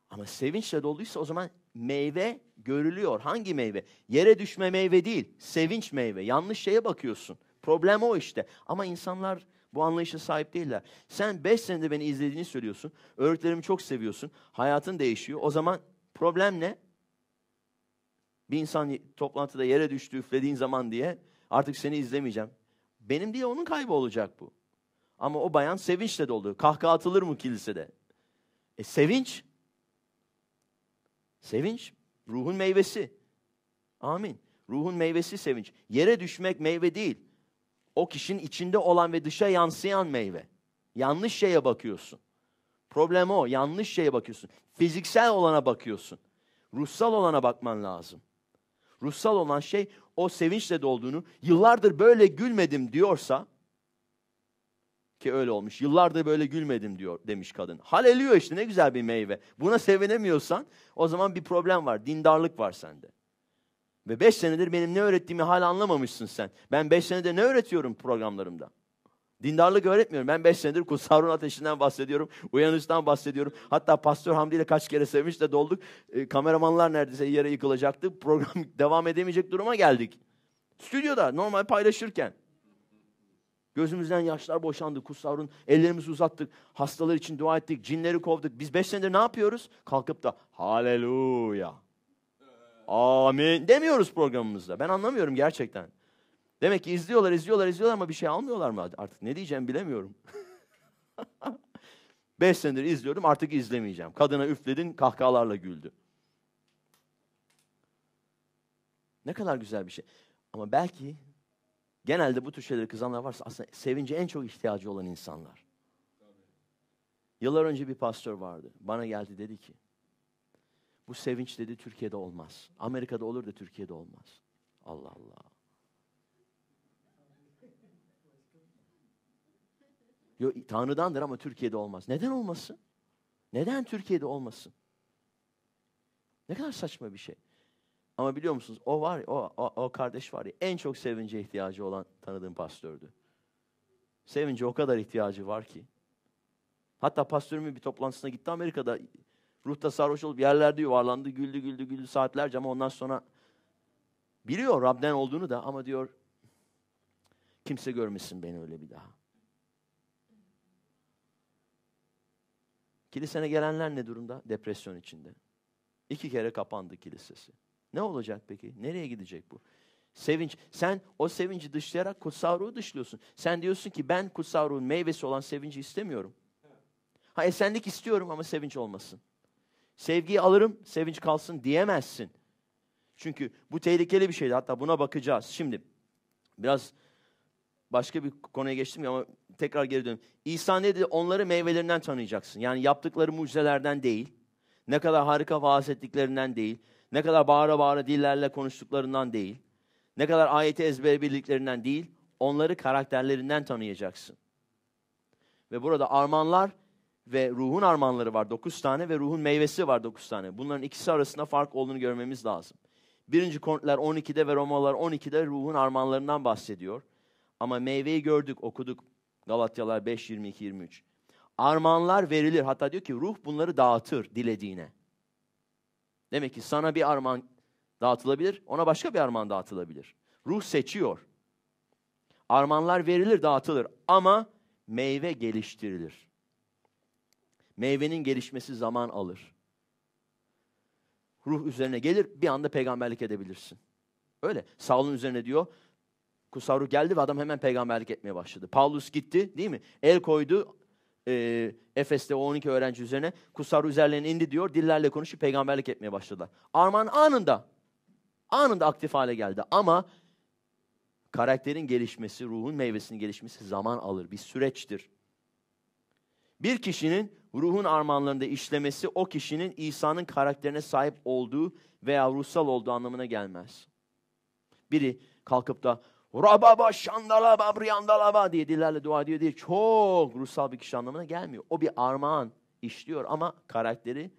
Ama sevinçle doluysa o zaman meyve görülüyor. Hangi meyve? Yere düşme meyve değil, sevinç meyve. Yanlış şeye bakıyorsun. Problem o işte. Ama insanlar bu anlayışa sahip değiller. Sen beş senede beni izlediğini söylüyorsun. Öğretilerimi çok seviyorsun. Hayatın değişiyor. O zaman problem ne? Bir insan toplantıda yere düştü, üflediğin zaman diye artık seni izlemeyeceğim. Benim diye onun kaybı olacak bu. Ama o bayan sevinçle doldu. Kahkaha atılır mı kilisede? E sevinç. Sevinç. Ruhun meyvesi. Amin. Ruhun meyvesi sevinç. Yere düşmek meyve değil. O kişinin içinde olan ve dışa yansıyan meyve. Yanlış şeye bakıyorsun. Problem o. Yanlış şeye bakıyorsun. Fiziksel olana bakıyorsun. Ruhsal olana bakman lazım. Ruhsal olan şey o sevinçle dolduğunu, yıllardır böyle gülmedim diyorsa ki öyle olmuş. Yıllardır böyle gülmedim diyor demiş kadın. Hal eliyor işte ne güzel bir meyve. Buna sevinemiyorsan o zaman bir problem var. Dindarlık var sende. Ve beş senedir benim ne öğrettiğimi hala anlamamışsın sen. Ben beş senedir ne öğretiyorum programlarımda? Dindarlık öğretmiyorum. Ben beş senedir kutsal ateşinden bahsediyorum. Uyanıştan bahsediyorum. Hatta Pastör Hamdi ile kaç kere sevmiş de dolduk. E, kameramanlar neredeyse yere yıkılacaktı. Program devam edemeyecek duruma geldik. Stüdyoda normal paylaşırken. Gözümüzden yaşlar boşandı, kusavrun, ellerimizi uzattık, hastalar için dua ettik, cinleri kovduk. Biz beş senedir ne yapıyoruz? Kalkıp da haleluya, amin demiyoruz programımızda. Ben anlamıyorum gerçekten. Demek ki izliyorlar, izliyorlar, izliyorlar ama bir şey almıyorlar mı? Artık ne diyeceğim bilemiyorum. beş senedir izliyordum, artık izlemeyeceğim. Kadına üfledin, kahkahalarla güldü. Ne kadar güzel bir şey. Ama belki Genelde bu tür şeylere kızanlar varsa aslında sevince en çok ihtiyacı olan insanlar. Yıllar önce bir pastör vardı. Bana geldi dedi ki, bu sevinç dedi Türkiye'de olmaz. Amerika'da olur da Türkiye'de olmaz. Allah Allah. Yo, Tanrı'dandır ama Türkiye'de olmaz. Neden olmasın? Neden Türkiye'de olmasın? Ne kadar saçma bir şey. Ama biliyor musunuz o var ya, o, o, o kardeş var ya en çok sevince ihtiyacı olan tanıdığım pastördü. Sevince o kadar ihtiyacı var ki. Hatta pastörümü bir toplantısına gitti Amerika'da. Ruhta sarhoş olup yerlerde yuvarlandı, güldü güldü güldü saatlerce ama ondan sonra biliyor Rab'den olduğunu da ama diyor kimse görmesin beni öyle bir daha. Kilisene gelenler ne durumda? Depresyon içinde. İki kere kapandı kilisesi. Ne olacak peki? Nereye gidecek bu? Sevinç. Sen o sevinci dışlayarak kutsavruğu dışlıyorsun. Sen diyorsun ki ben kutsavruğun meyvesi olan sevinci istemiyorum. Ha esenlik istiyorum ama sevinç olmasın. Sevgiyi alırım, sevinç kalsın diyemezsin. Çünkü bu tehlikeli bir şeydi. Hatta buna bakacağız. Şimdi biraz başka bir konuya geçtim ama tekrar geri dönüyorum. İsa ne dedi? Onları meyvelerinden tanıyacaksın. Yani yaptıkları mucizelerden değil. Ne kadar harika vaaz ettiklerinden değil. Ne kadar bağıra bağıra dillerle konuştuklarından değil, ne kadar ayeti ezbere bildiklerinden değil, onları karakterlerinden tanıyacaksın. Ve burada armanlar ve ruhun armanları var dokuz tane ve ruhun meyvesi var dokuz tane. Bunların ikisi arasında fark olduğunu görmemiz lazım. Birinci Kontler 12'de ve Romalılar 12'de ruhun armanlarından bahsediyor. Ama meyveyi gördük, okuduk. Galatyalar 5, 22, 23. Armanlar verilir. Hatta diyor ki ruh bunları dağıtır dilediğine. Demek ki sana bir armağan dağıtılabilir, ona başka bir armağan dağıtılabilir. Ruh seçiyor. Armağanlar verilir, dağıtılır ama meyve geliştirilir. Meyvenin gelişmesi zaman alır. Ruh üzerine gelir, bir anda peygamberlik edebilirsin. Öyle. Saul'un üzerine diyor, kutsal geldi ve adam hemen peygamberlik etmeye başladı. Paulus gitti değil mi? El koydu, e, Efes'te o 12 öğrenci üzerine kutsar üzerlerine indi diyor. Dillerle konuşup peygamberlik etmeye başladılar. Arman anında, anında aktif hale geldi. Ama karakterin gelişmesi, ruhun meyvesinin gelişmesi zaman alır. Bir süreçtir. Bir kişinin ruhun armağanlarında işlemesi o kişinin İsa'nın karakterine sahip olduğu veya ruhsal olduğu anlamına gelmez. Biri kalkıp da Rababa şandalaba briyandalaba diye dilerle dua ediyor diye çok ruhsal bir kişi anlamına gelmiyor. O bir armağan işliyor ama karakteri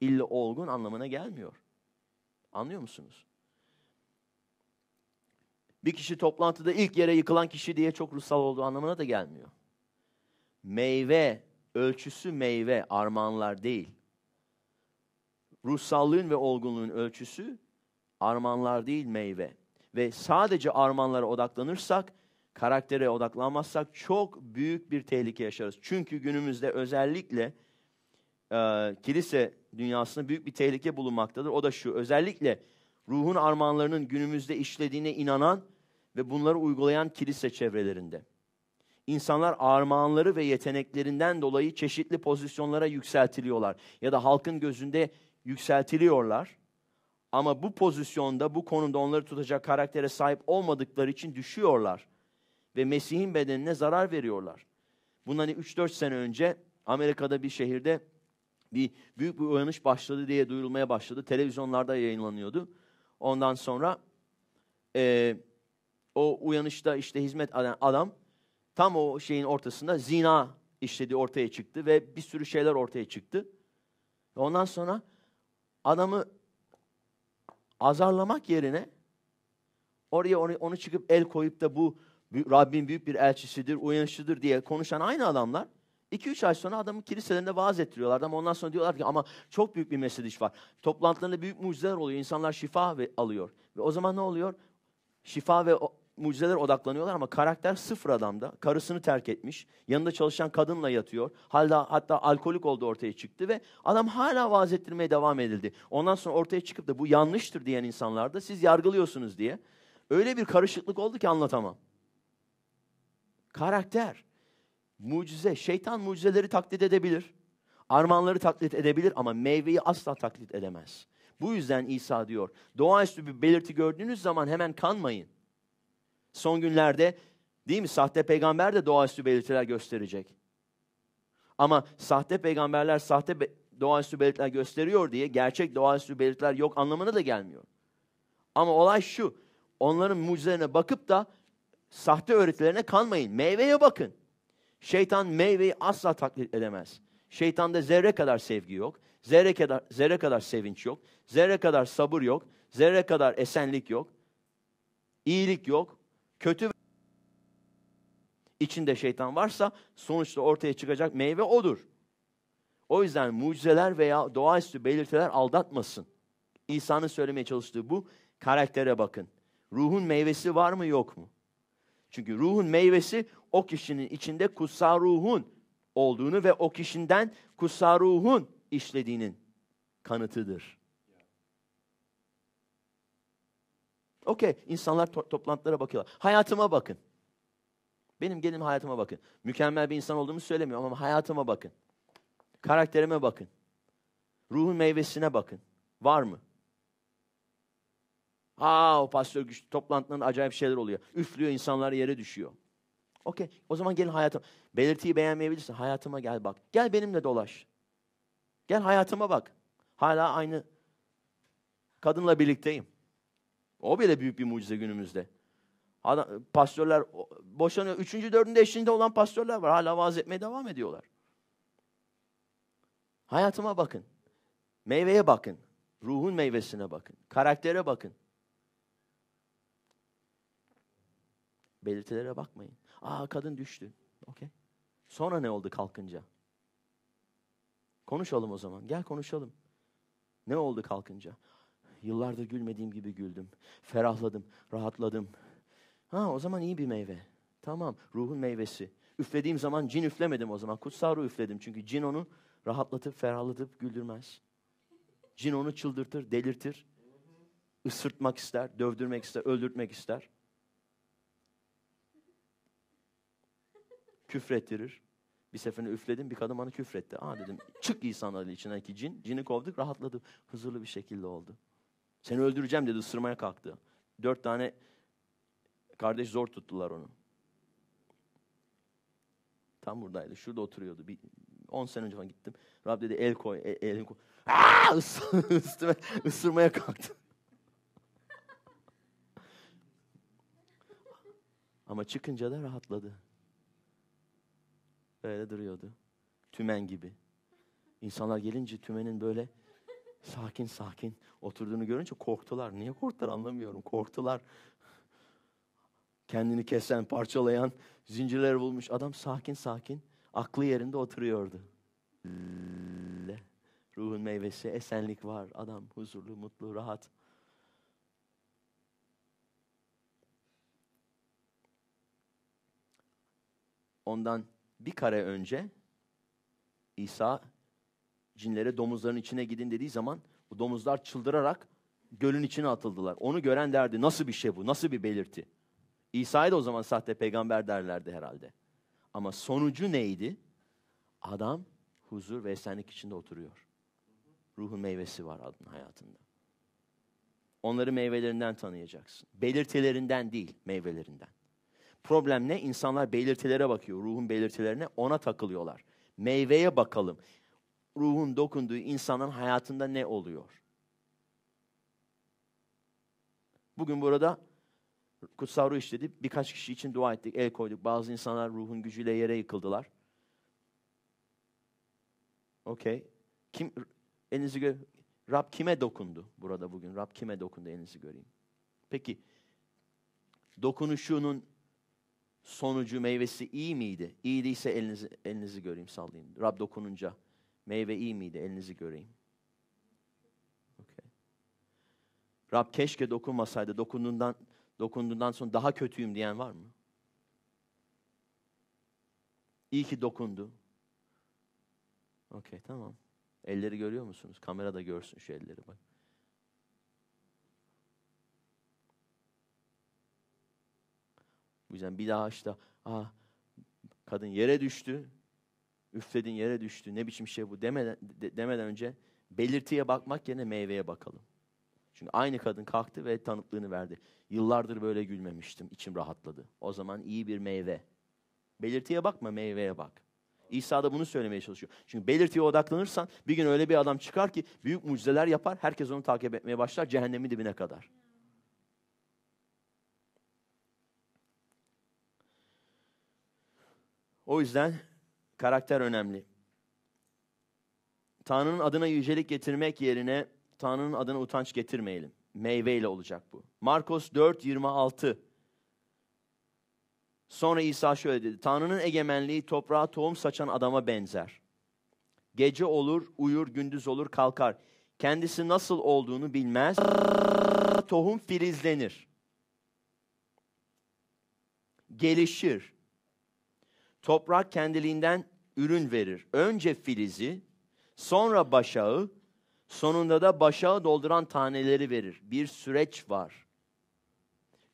illi olgun anlamına gelmiyor. Anlıyor musunuz? Bir kişi toplantıda ilk yere yıkılan kişi diye çok ruhsal olduğu anlamına da gelmiyor. Meyve, ölçüsü meyve, armağanlar değil. Ruhsallığın ve olgunluğun ölçüsü armağanlar değil meyve ve sadece armağanlara odaklanırsak, karaktere odaklanmazsak çok büyük bir tehlike yaşarız. Çünkü günümüzde özellikle e, kilise dünyasında büyük bir tehlike bulunmaktadır. O da şu, özellikle ruhun armağanlarının günümüzde işlediğine inanan ve bunları uygulayan kilise çevrelerinde. İnsanlar armağanları ve yeteneklerinden dolayı çeşitli pozisyonlara yükseltiliyorlar ya da halkın gözünde yükseltiliyorlar ama bu pozisyonda, bu konumda onları tutacak karaktere sahip olmadıkları için düşüyorlar. Ve Mesih'in bedenine zarar veriyorlar. Bundan hani 3-4 sene önce Amerika'da bir şehirde bir büyük bir uyanış başladı diye duyurulmaya başladı. Televizyonlarda yayınlanıyordu. Ondan sonra e, o uyanışta işte hizmet eden adam tam o şeyin ortasında zina işlediği ortaya çıktı ve bir sürü şeyler ortaya çıktı. Ondan sonra adamı azarlamak yerine oraya onu, onu çıkıp el koyup da bu Rabbin büyük bir elçisidir, uyanışçıdır diye konuşan aynı adamlar 2-3 ay sonra adamı kiliselerinde vaaz ettiriyorlardı ama ondan sonra diyorlar ki ama çok büyük bir mesaj var. Toplantılarında büyük mucizeler oluyor. insanlar şifa ve alıyor. Ve o zaman ne oluyor? Şifa ve mucizeler odaklanıyorlar ama karakter sıfır adamda. Karısını terk etmiş. Yanında çalışan kadınla yatıyor. hala hatta alkolik oldu ortaya çıktı ve adam hala vaaz ettirmeye devam edildi. Ondan sonra ortaya çıkıp da bu yanlıştır diyen insanlar da siz yargılıyorsunuz diye. Öyle bir karışıklık oldu ki anlatamam. Karakter, mucize, şeytan mucizeleri taklit edebilir. Armağanları taklit edebilir ama meyveyi asla taklit edemez. Bu yüzden İsa diyor, doğaüstü bir belirti gördüğünüz zaman hemen kanmayın. Son günlerde değil mi sahte peygamber de doğaüstü belirtiler gösterecek. Ama sahte peygamberler sahte be- doğaüstü belirtiler gösteriyor diye gerçek doğaüstü belirtiler yok anlamına da gelmiyor. Ama olay şu. Onların mucizelerine bakıp da sahte öğretilerine kanmayın. Meyveye bakın. Şeytan meyveyi asla taklit edemez. Şeytanda zerre kadar sevgi yok. Zerre kadar zerre kadar sevinç yok. Zerre kadar sabır yok. Zerre kadar esenlik yok. İyilik yok kötü içinde şeytan varsa sonuçta ortaya çıkacak meyve odur. O yüzden mucizeler veya doğaüstü belirtiler aldatmasın. İsa'nın söylemeye çalıştığı bu. Karaktere bakın. Ruhun meyvesi var mı yok mu? Çünkü ruhun meyvesi o kişinin içinde kutsal ruhun olduğunu ve o kişiden kutsal ruhun işlediğinin kanıtıdır. Okey, insanlar to- toplantılara bakıyorlar. Hayatıma bakın. Benim gelin hayatıma bakın. Mükemmel bir insan olduğumu söylemiyorum ama hayatıma bakın. Karakterime bakın. Ruhun meyvesine bakın. Var mı? Aa o pastör güçlü toplantıların acayip şeyler oluyor. Üflüyor insanlar yere düşüyor. Okey o zaman gelin hayatıma. Belirtiyi beğenmeyebilirsin. Hayatıma gel bak. Gel benimle dolaş. Gel hayatıma bak. Hala aynı kadınla birlikteyim. O bile büyük bir mucize günümüzde. Adam, pastörler boşanıyor. Üçüncü, dördüncü eşliğinde olan pastörler var. Hala vaaz etmeye devam ediyorlar. Hayatıma bakın. Meyveye bakın. Ruhun meyvesine bakın. Karaktere bakın. Belirtilere bakmayın. Aa kadın düştü. Okey. Sonra ne oldu kalkınca? Konuşalım o zaman. Gel konuşalım. Ne oldu kalkınca? Yıllardır gülmediğim gibi güldüm. Ferahladım, rahatladım. Ha o zaman iyi bir meyve. Tamam, ruhun meyvesi. Üflediğim zaman cin üflemedim o zaman. Kutsal ruh üfledim. Çünkü cin onu rahatlatıp, ferahlatıp güldürmez. Cin onu çıldırtır, delirtir. Isırtmak ister, dövdürmek ister, öldürtmek ister. Küfrettirir. Bir seferinde üfledim, bir kadın bana küfretti. Aa dedim, çık İsa'nın içine ki cin. Cini kovduk, rahatladım. Huzurlu bir şekilde oldu. Seni öldüreceğim dedi ısırmaya kalktı. Dört tane kardeş zor tuttular onu. Tam buradaydı. Şurada oturuyordu. Bir, 10 sene önce falan gittim. Rab dedi el koy, el, elini koy. Aa, ısırmaya, ısırmaya kalktı. Ama çıkınca da rahatladı. Böyle duruyordu. Tümen gibi. İnsanlar gelince tümenin böyle sakin sakin oturduğunu görünce korktular. Niye korktular anlamıyorum. Korktular. Kendini kesen, parçalayan, zincirler bulmuş adam sakin sakin aklı yerinde oturuyordu. Ruhun meyvesi, esenlik var. Adam huzurlu, mutlu, rahat. Ondan bir kare önce İsa cinlere domuzların içine gidin dediği zaman bu domuzlar çıldırarak gölün içine atıldılar. Onu gören derdi nasıl bir şey bu, nasıl bir belirti? İsa'yı da o zaman sahte peygamber derlerdi herhalde. Ama sonucu neydi? Adam huzur ve esenlik içinde oturuyor. Ruhun meyvesi var adın hayatında. Onları meyvelerinden tanıyacaksın. Belirtilerinden değil, meyvelerinden. Problem ne? İnsanlar belirtilere bakıyor, ruhun belirtilerine ona takılıyorlar. Meyveye bakalım ruhun dokunduğu insanın hayatında ne oluyor? Bugün burada kutsal ruh işledi. Birkaç kişi için dua ettik, el koyduk. Bazı insanlar ruhun gücüyle yere yıkıldılar. Okey. Kim elinizi gör Rab kime dokundu burada bugün? Rab kime dokundu elinizi göreyim. Peki dokunuşunun sonucu meyvesi iyi miydi? İyiydiyse elinizi elinizi göreyim sallayın. Rab dokununca Meyve iyi miydi? Elinizi göreyim. Okay. Rab keşke dokunmasaydı. Dokunduğundan, dokunduğundan sonra daha kötüyüm diyen var mı? İyi ki dokundu. Okey tamam. Elleri görüyor musunuz? Kamera da görsün şu elleri bak. Bu yüzden bir daha işte ah kadın yere düştü üfledin yere düştü ne biçim şey bu demeden, de, demeden önce belirtiye bakmak yerine meyveye bakalım. Çünkü aynı kadın kalktı ve tanıklığını verdi. Yıllardır böyle gülmemiştim, içim rahatladı. O zaman iyi bir meyve. Belirtiye bakma, meyveye bak. İsa da bunu söylemeye çalışıyor. Çünkü belirtiye odaklanırsan bir gün öyle bir adam çıkar ki büyük mucizeler yapar, herkes onu takip etmeye başlar cehennemin dibine kadar. O yüzden Karakter önemli. Tanrı'nın adına yücelik getirmek yerine Tanrı'nın adına utanç getirmeyelim. Meyveyle olacak bu. Markos 4.26 Sonra İsa şöyle dedi. Tanrı'nın egemenliği toprağa tohum saçan adama benzer. Gece olur, uyur, gündüz olur, kalkar. Kendisi nasıl olduğunu bilmez. Tohum filizlenir. Gelişir Toprak kendiliğinden ürün verir. Önce filizi, sonra başağı, sonunda da başağı dolduran taneleri verir. Bir süreç var.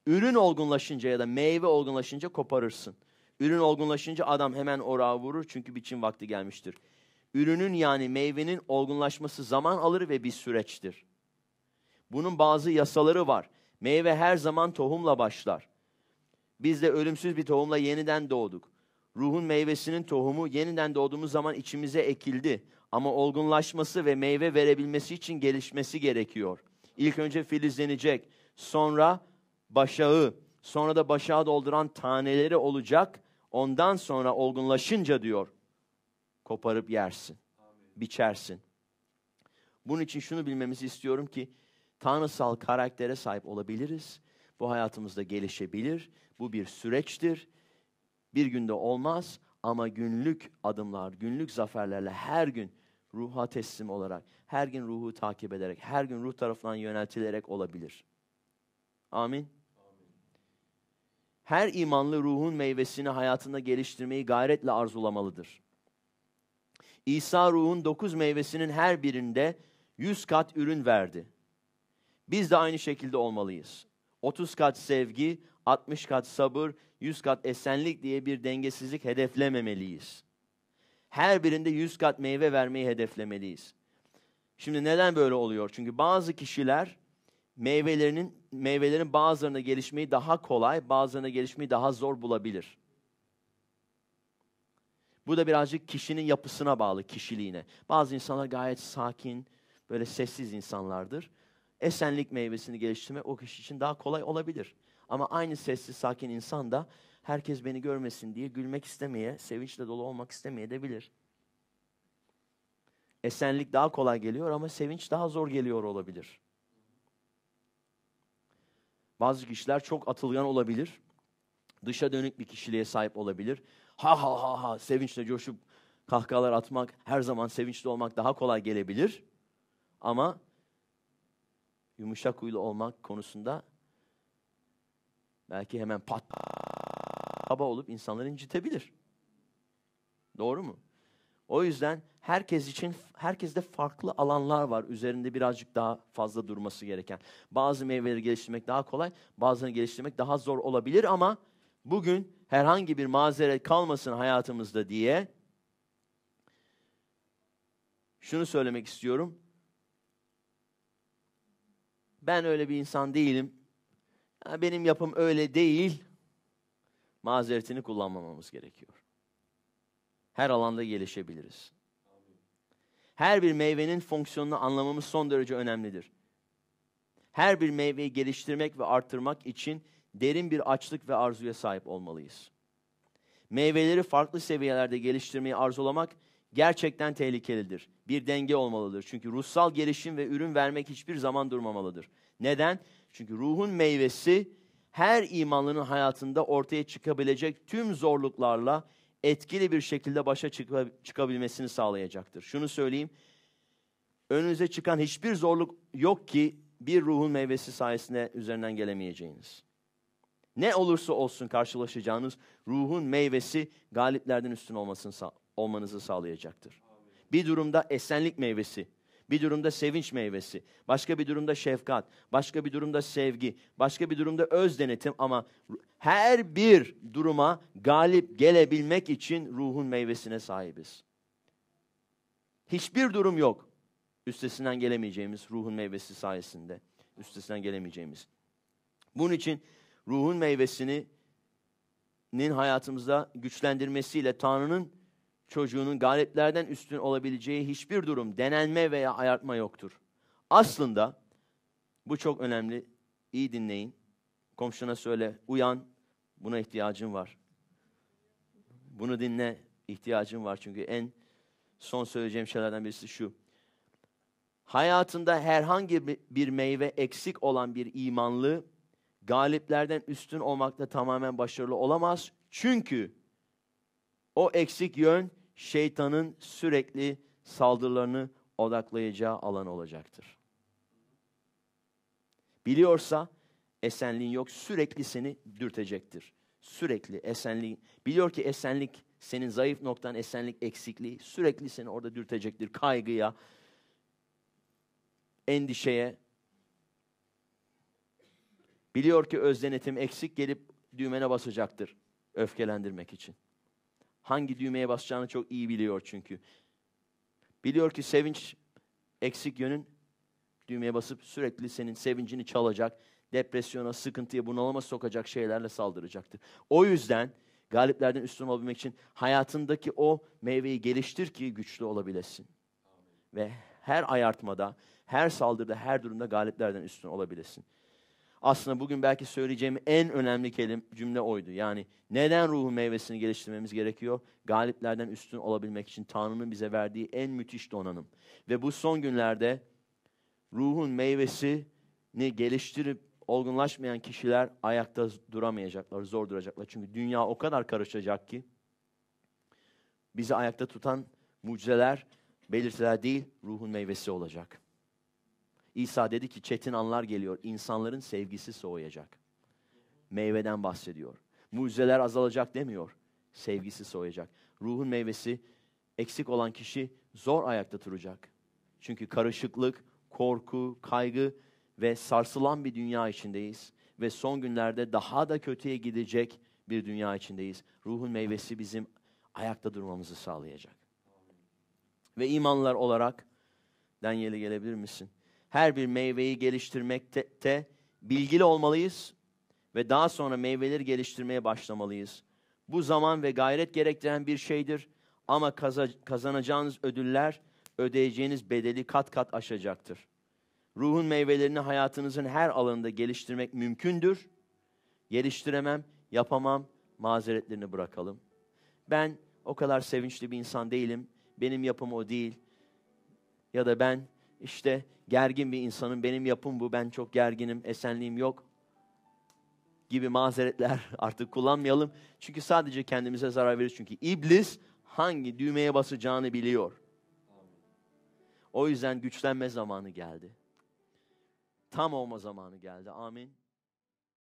Ürün olgunlaşınca ya da meyve olgunlaşınca koparırsın. Ürün olgunlaşınca adam hemen orağı vurur çünkü biçim vakti gelmiştir. Ürünün yani meyvenin olgunlaşması zaman alır ve bir süreçtir. Bunun bazı yasaları var. Meyve her zaman tohumla başlar. Biz de ölümsüz bir tohumla yeniden doğduk. Ruhun meyvesinin tohumu yeniden doğduğumuz zaman içimize ekildi. Ama olgunlaşması ve meyve verebilmesi için gelişmesi gerekiyor. İlk önce filizlenecek, sonra başağı, sonra da başağı dolduran taneleri olacak. Ondan sonra olgunlaşınca diyor, koparıp yersin, biçersin. Bunun için şunu bilmemizi istiyorum ki, tanrısal karaktere sahip olabiliriz. Bu hayatımızda gelişebilir. Bu bir süreçtir bir günde olmaz ama günlük adımlar, günlük zaferlerle her gün ruha teslim olarak, her gün ruhu takip ederek, her gün ruh tarafından yöneltilerek olabilir. Amin. Her imanlı ruhun meyvesini hayatında geliştirmeyi gayretle arzulamalıdır. İsa ruhun dokuz meyvesinin her birinde yüz kat ürün verdi. Biz de aynı şekilde olmalıyız. Otuz kat sevgi, 60 kat sabır, 100 kat esenlik diye bir dengesizlik hedeflememeliyiz. Her birinde 100 kat meyve vermeyi hedeflemeliyiz. Şimdi neden böyle oluyor? Çünkü bazı kişiler meyvelerinin meyvelerin bazılarına gelişmeyi daha kolay, bazılarına gelişmeyi daha zor bulabilir. Bu da birazcık kişinin yapısına bağlı, kişiliğine. Bazı insanlar gayet sakin, böyle sessiz insanlardır. Esenlik meyvesini geliştirme o kişi için daha kolay olabilir. Ama aynı sessiz sakin insan da herkes beni görmesin diye gülmek istemeye, sevinçle dolu olmak istemeye de bilir. Esenlik daha kolay geliyor ama sevinç daha zor geliyor olabilir. Bazı kişiler çok atılgan olabilir. Dışa dönük bir kişiliğe sahip olabilir. Ha ha ha ha sevinçle coşup kahkahalar atmak, her zaman sevinçli olmak daha kolay gelebilir. Ama yumuşak huylu olmak konusunda Belki hemen pat kaba olup insanları incitebilir. Doğru mu? O yüzden herkes için herkeste farklı alanlar var üzerinde birazcık daha fazla durması gereken. Bazı meyveleri geliştirmek daha kolay, bazılarını geliştirmek daha zor olabilir ama bugün herhangi bir mazeret kalmasın hayatımızda diye şunu söylemek istiyorum. Ben öyle bir insan değilim benim yapım öyle değil mazeretini kullanmamamız gerekiyor. Her alanda gelişebiliriz. Her bir meyvenin fonksiyonunu anlamamız son derece önemlidir. Her bir meyveyi geliştirmek ve artırmak için derin bir açlık ve arzuya sahip olmalıyız. Meyveleri farklı seviyelerde geliştirmeyi arzulamak gerçekten tehlikelidir. Bir denge olmalıdır. Çünkü ruhsal gelişim ve ürün vermek hiçbir zaman durmamalıdır. Neden? Çünkü ruhun meyvesi her imanlının hayatında ortaya çıkabilecek tüm zorluklarla etkili bir şekilde başa çıkabilmesini sağlayacaktır. Şunu söyleyeyim. Önünüze çıkan hiçbir zorluk yok ki bir ruhun meyvesi sayesinde üzerinden gelemeyeceğiniz. Ne olursa olsun karşılaşacağınız ruhun meyvesi galiplerden üstün olmasını olmanızı sağlayacaktır. Bir durumda esenlik meyvesi bir durumda sevinç meyvesi, başka bir durumda şefkat, başka bir durumda sevgi, başka bir durumda öz denetim ama her bir duruma galip gelebilmek için ruhun meyvesine sahibiz. Hiçbir durum yok üstesinden gelemeyeceğimiz ruhun meyvesi sayesinde. Üstesinden gelemeyeceğimiz. Bunun için ruhun meyvesini nin hayatımızda güçlendirmesiyle Tanrı'nın çocuğunun galiplerden üstün olabileceği hiçbir durum, denenme veya ayartma yoktur. Aslında bu çok önemli. İyi dinleyin. Komşuna söyle, uyan, buna ihtiyacın var. Bunu dinle, ihtiyacın var. Çünkü en son söyleyeceğim şeylerden birisi şu. Hayatında herhangi bir meyve eksik olan bir imanlı galiplerden üstün olmakta tamamen başarılı olamaz. Çünkü o eksik yön şeytanın sürekli saldırılarını odaklayacağı alan olacaktır. Biliyorsa esenliğin yok sürekli seni dürtecektir. Sürekli esenlik biliyor ki esenlik senin zayıf noktan esenlik eksikliği sürekli seni orada dürtecektir kaygıya, endişeye. Biliyor ki öz denetim eksik gelip düğmene basacaktır öfkelendirmek için. Hangi düğmeye basacağını çok iyi biliyor çünkü. Biliyor ki sevinç eksik yönün düğmeye basıp sürekli senin sevincini çalacak, depresyona, sıkıntıya, bunalıma sokacak şeylerle saldıracaktır. O yüzden galiplerden üstün olabilmek için hayatındaki o meyveyi geliştir ki güçlü olabilesin. Ve her ayartmada, her saldırıda, her durumda galiplerden üstün olabilesin aslında bugün belki söyleyeceğim en önemli kelim, cümle oydu. Yani neden ruhu meyvesini geliştirmemiz gerekiyor? Galiplerden üstün olabilmek için Tanrı'nın bize verdiği en müthiş donanım. Ve bu son günlerde ruhun meyvesini geliştirip olgunlaşmayan kişiler ayakta duramayacaklar, zor duracaklar. Çünkü dünya o kadar karışacak ki bizi ayakta tutan mucizeler, belirtiler değil, ruhun meyvesi olacak. İsa dedi ki çetin anlar geliyor. İnsanların sevgisi soğuyacak. Meyveden bahsediyor. Mucizeler azalacak demiyor. Sevgisi soğuyacak. Ruhun meyvesi eksik olan kişi zor ayakta duracak. Çünkü karışıklık, korku, kaygı ve sarsılan bir dünya içindeyiz ve son günlerde daha da kötüye gidecek bir dünya içindeyiz. Ruhun meyvesi bizim ayakta durmamızı sağlayacak. Ve imanlar olarak Danyel'e gelebilir misin? her bir meyveyi geliştirmekte bilgili olmalıyız ve daha sonra meyveleri geliştirmeye başlamalıyız. Bu zaman ve gayret gerektiren bir şeydir ama kazanacağınız ödüller ödeyeceğiniz bedeli kat kat aşacaktır. Ruhun meyvelerini hayatınızın her alanında geliştirmek mümkündür. Geliştiremem, yapamam, mazeretlerini bırakalım. Ben o kadar sevinçli bir insan değilim. Benim yapım o değil. Ya da ben işte gergin bir insanım, benim yapım bu, ben çok gerginim, esenliğim yok gibi mazeretler artık kullanmayalım. Çünkü sadece kendimize zarar verir Çünkü iblis hangi düğmeye basacağını biliyor. O yüzden güçlenme zamanı geldi. Tam olma zamanı geldi. Amin.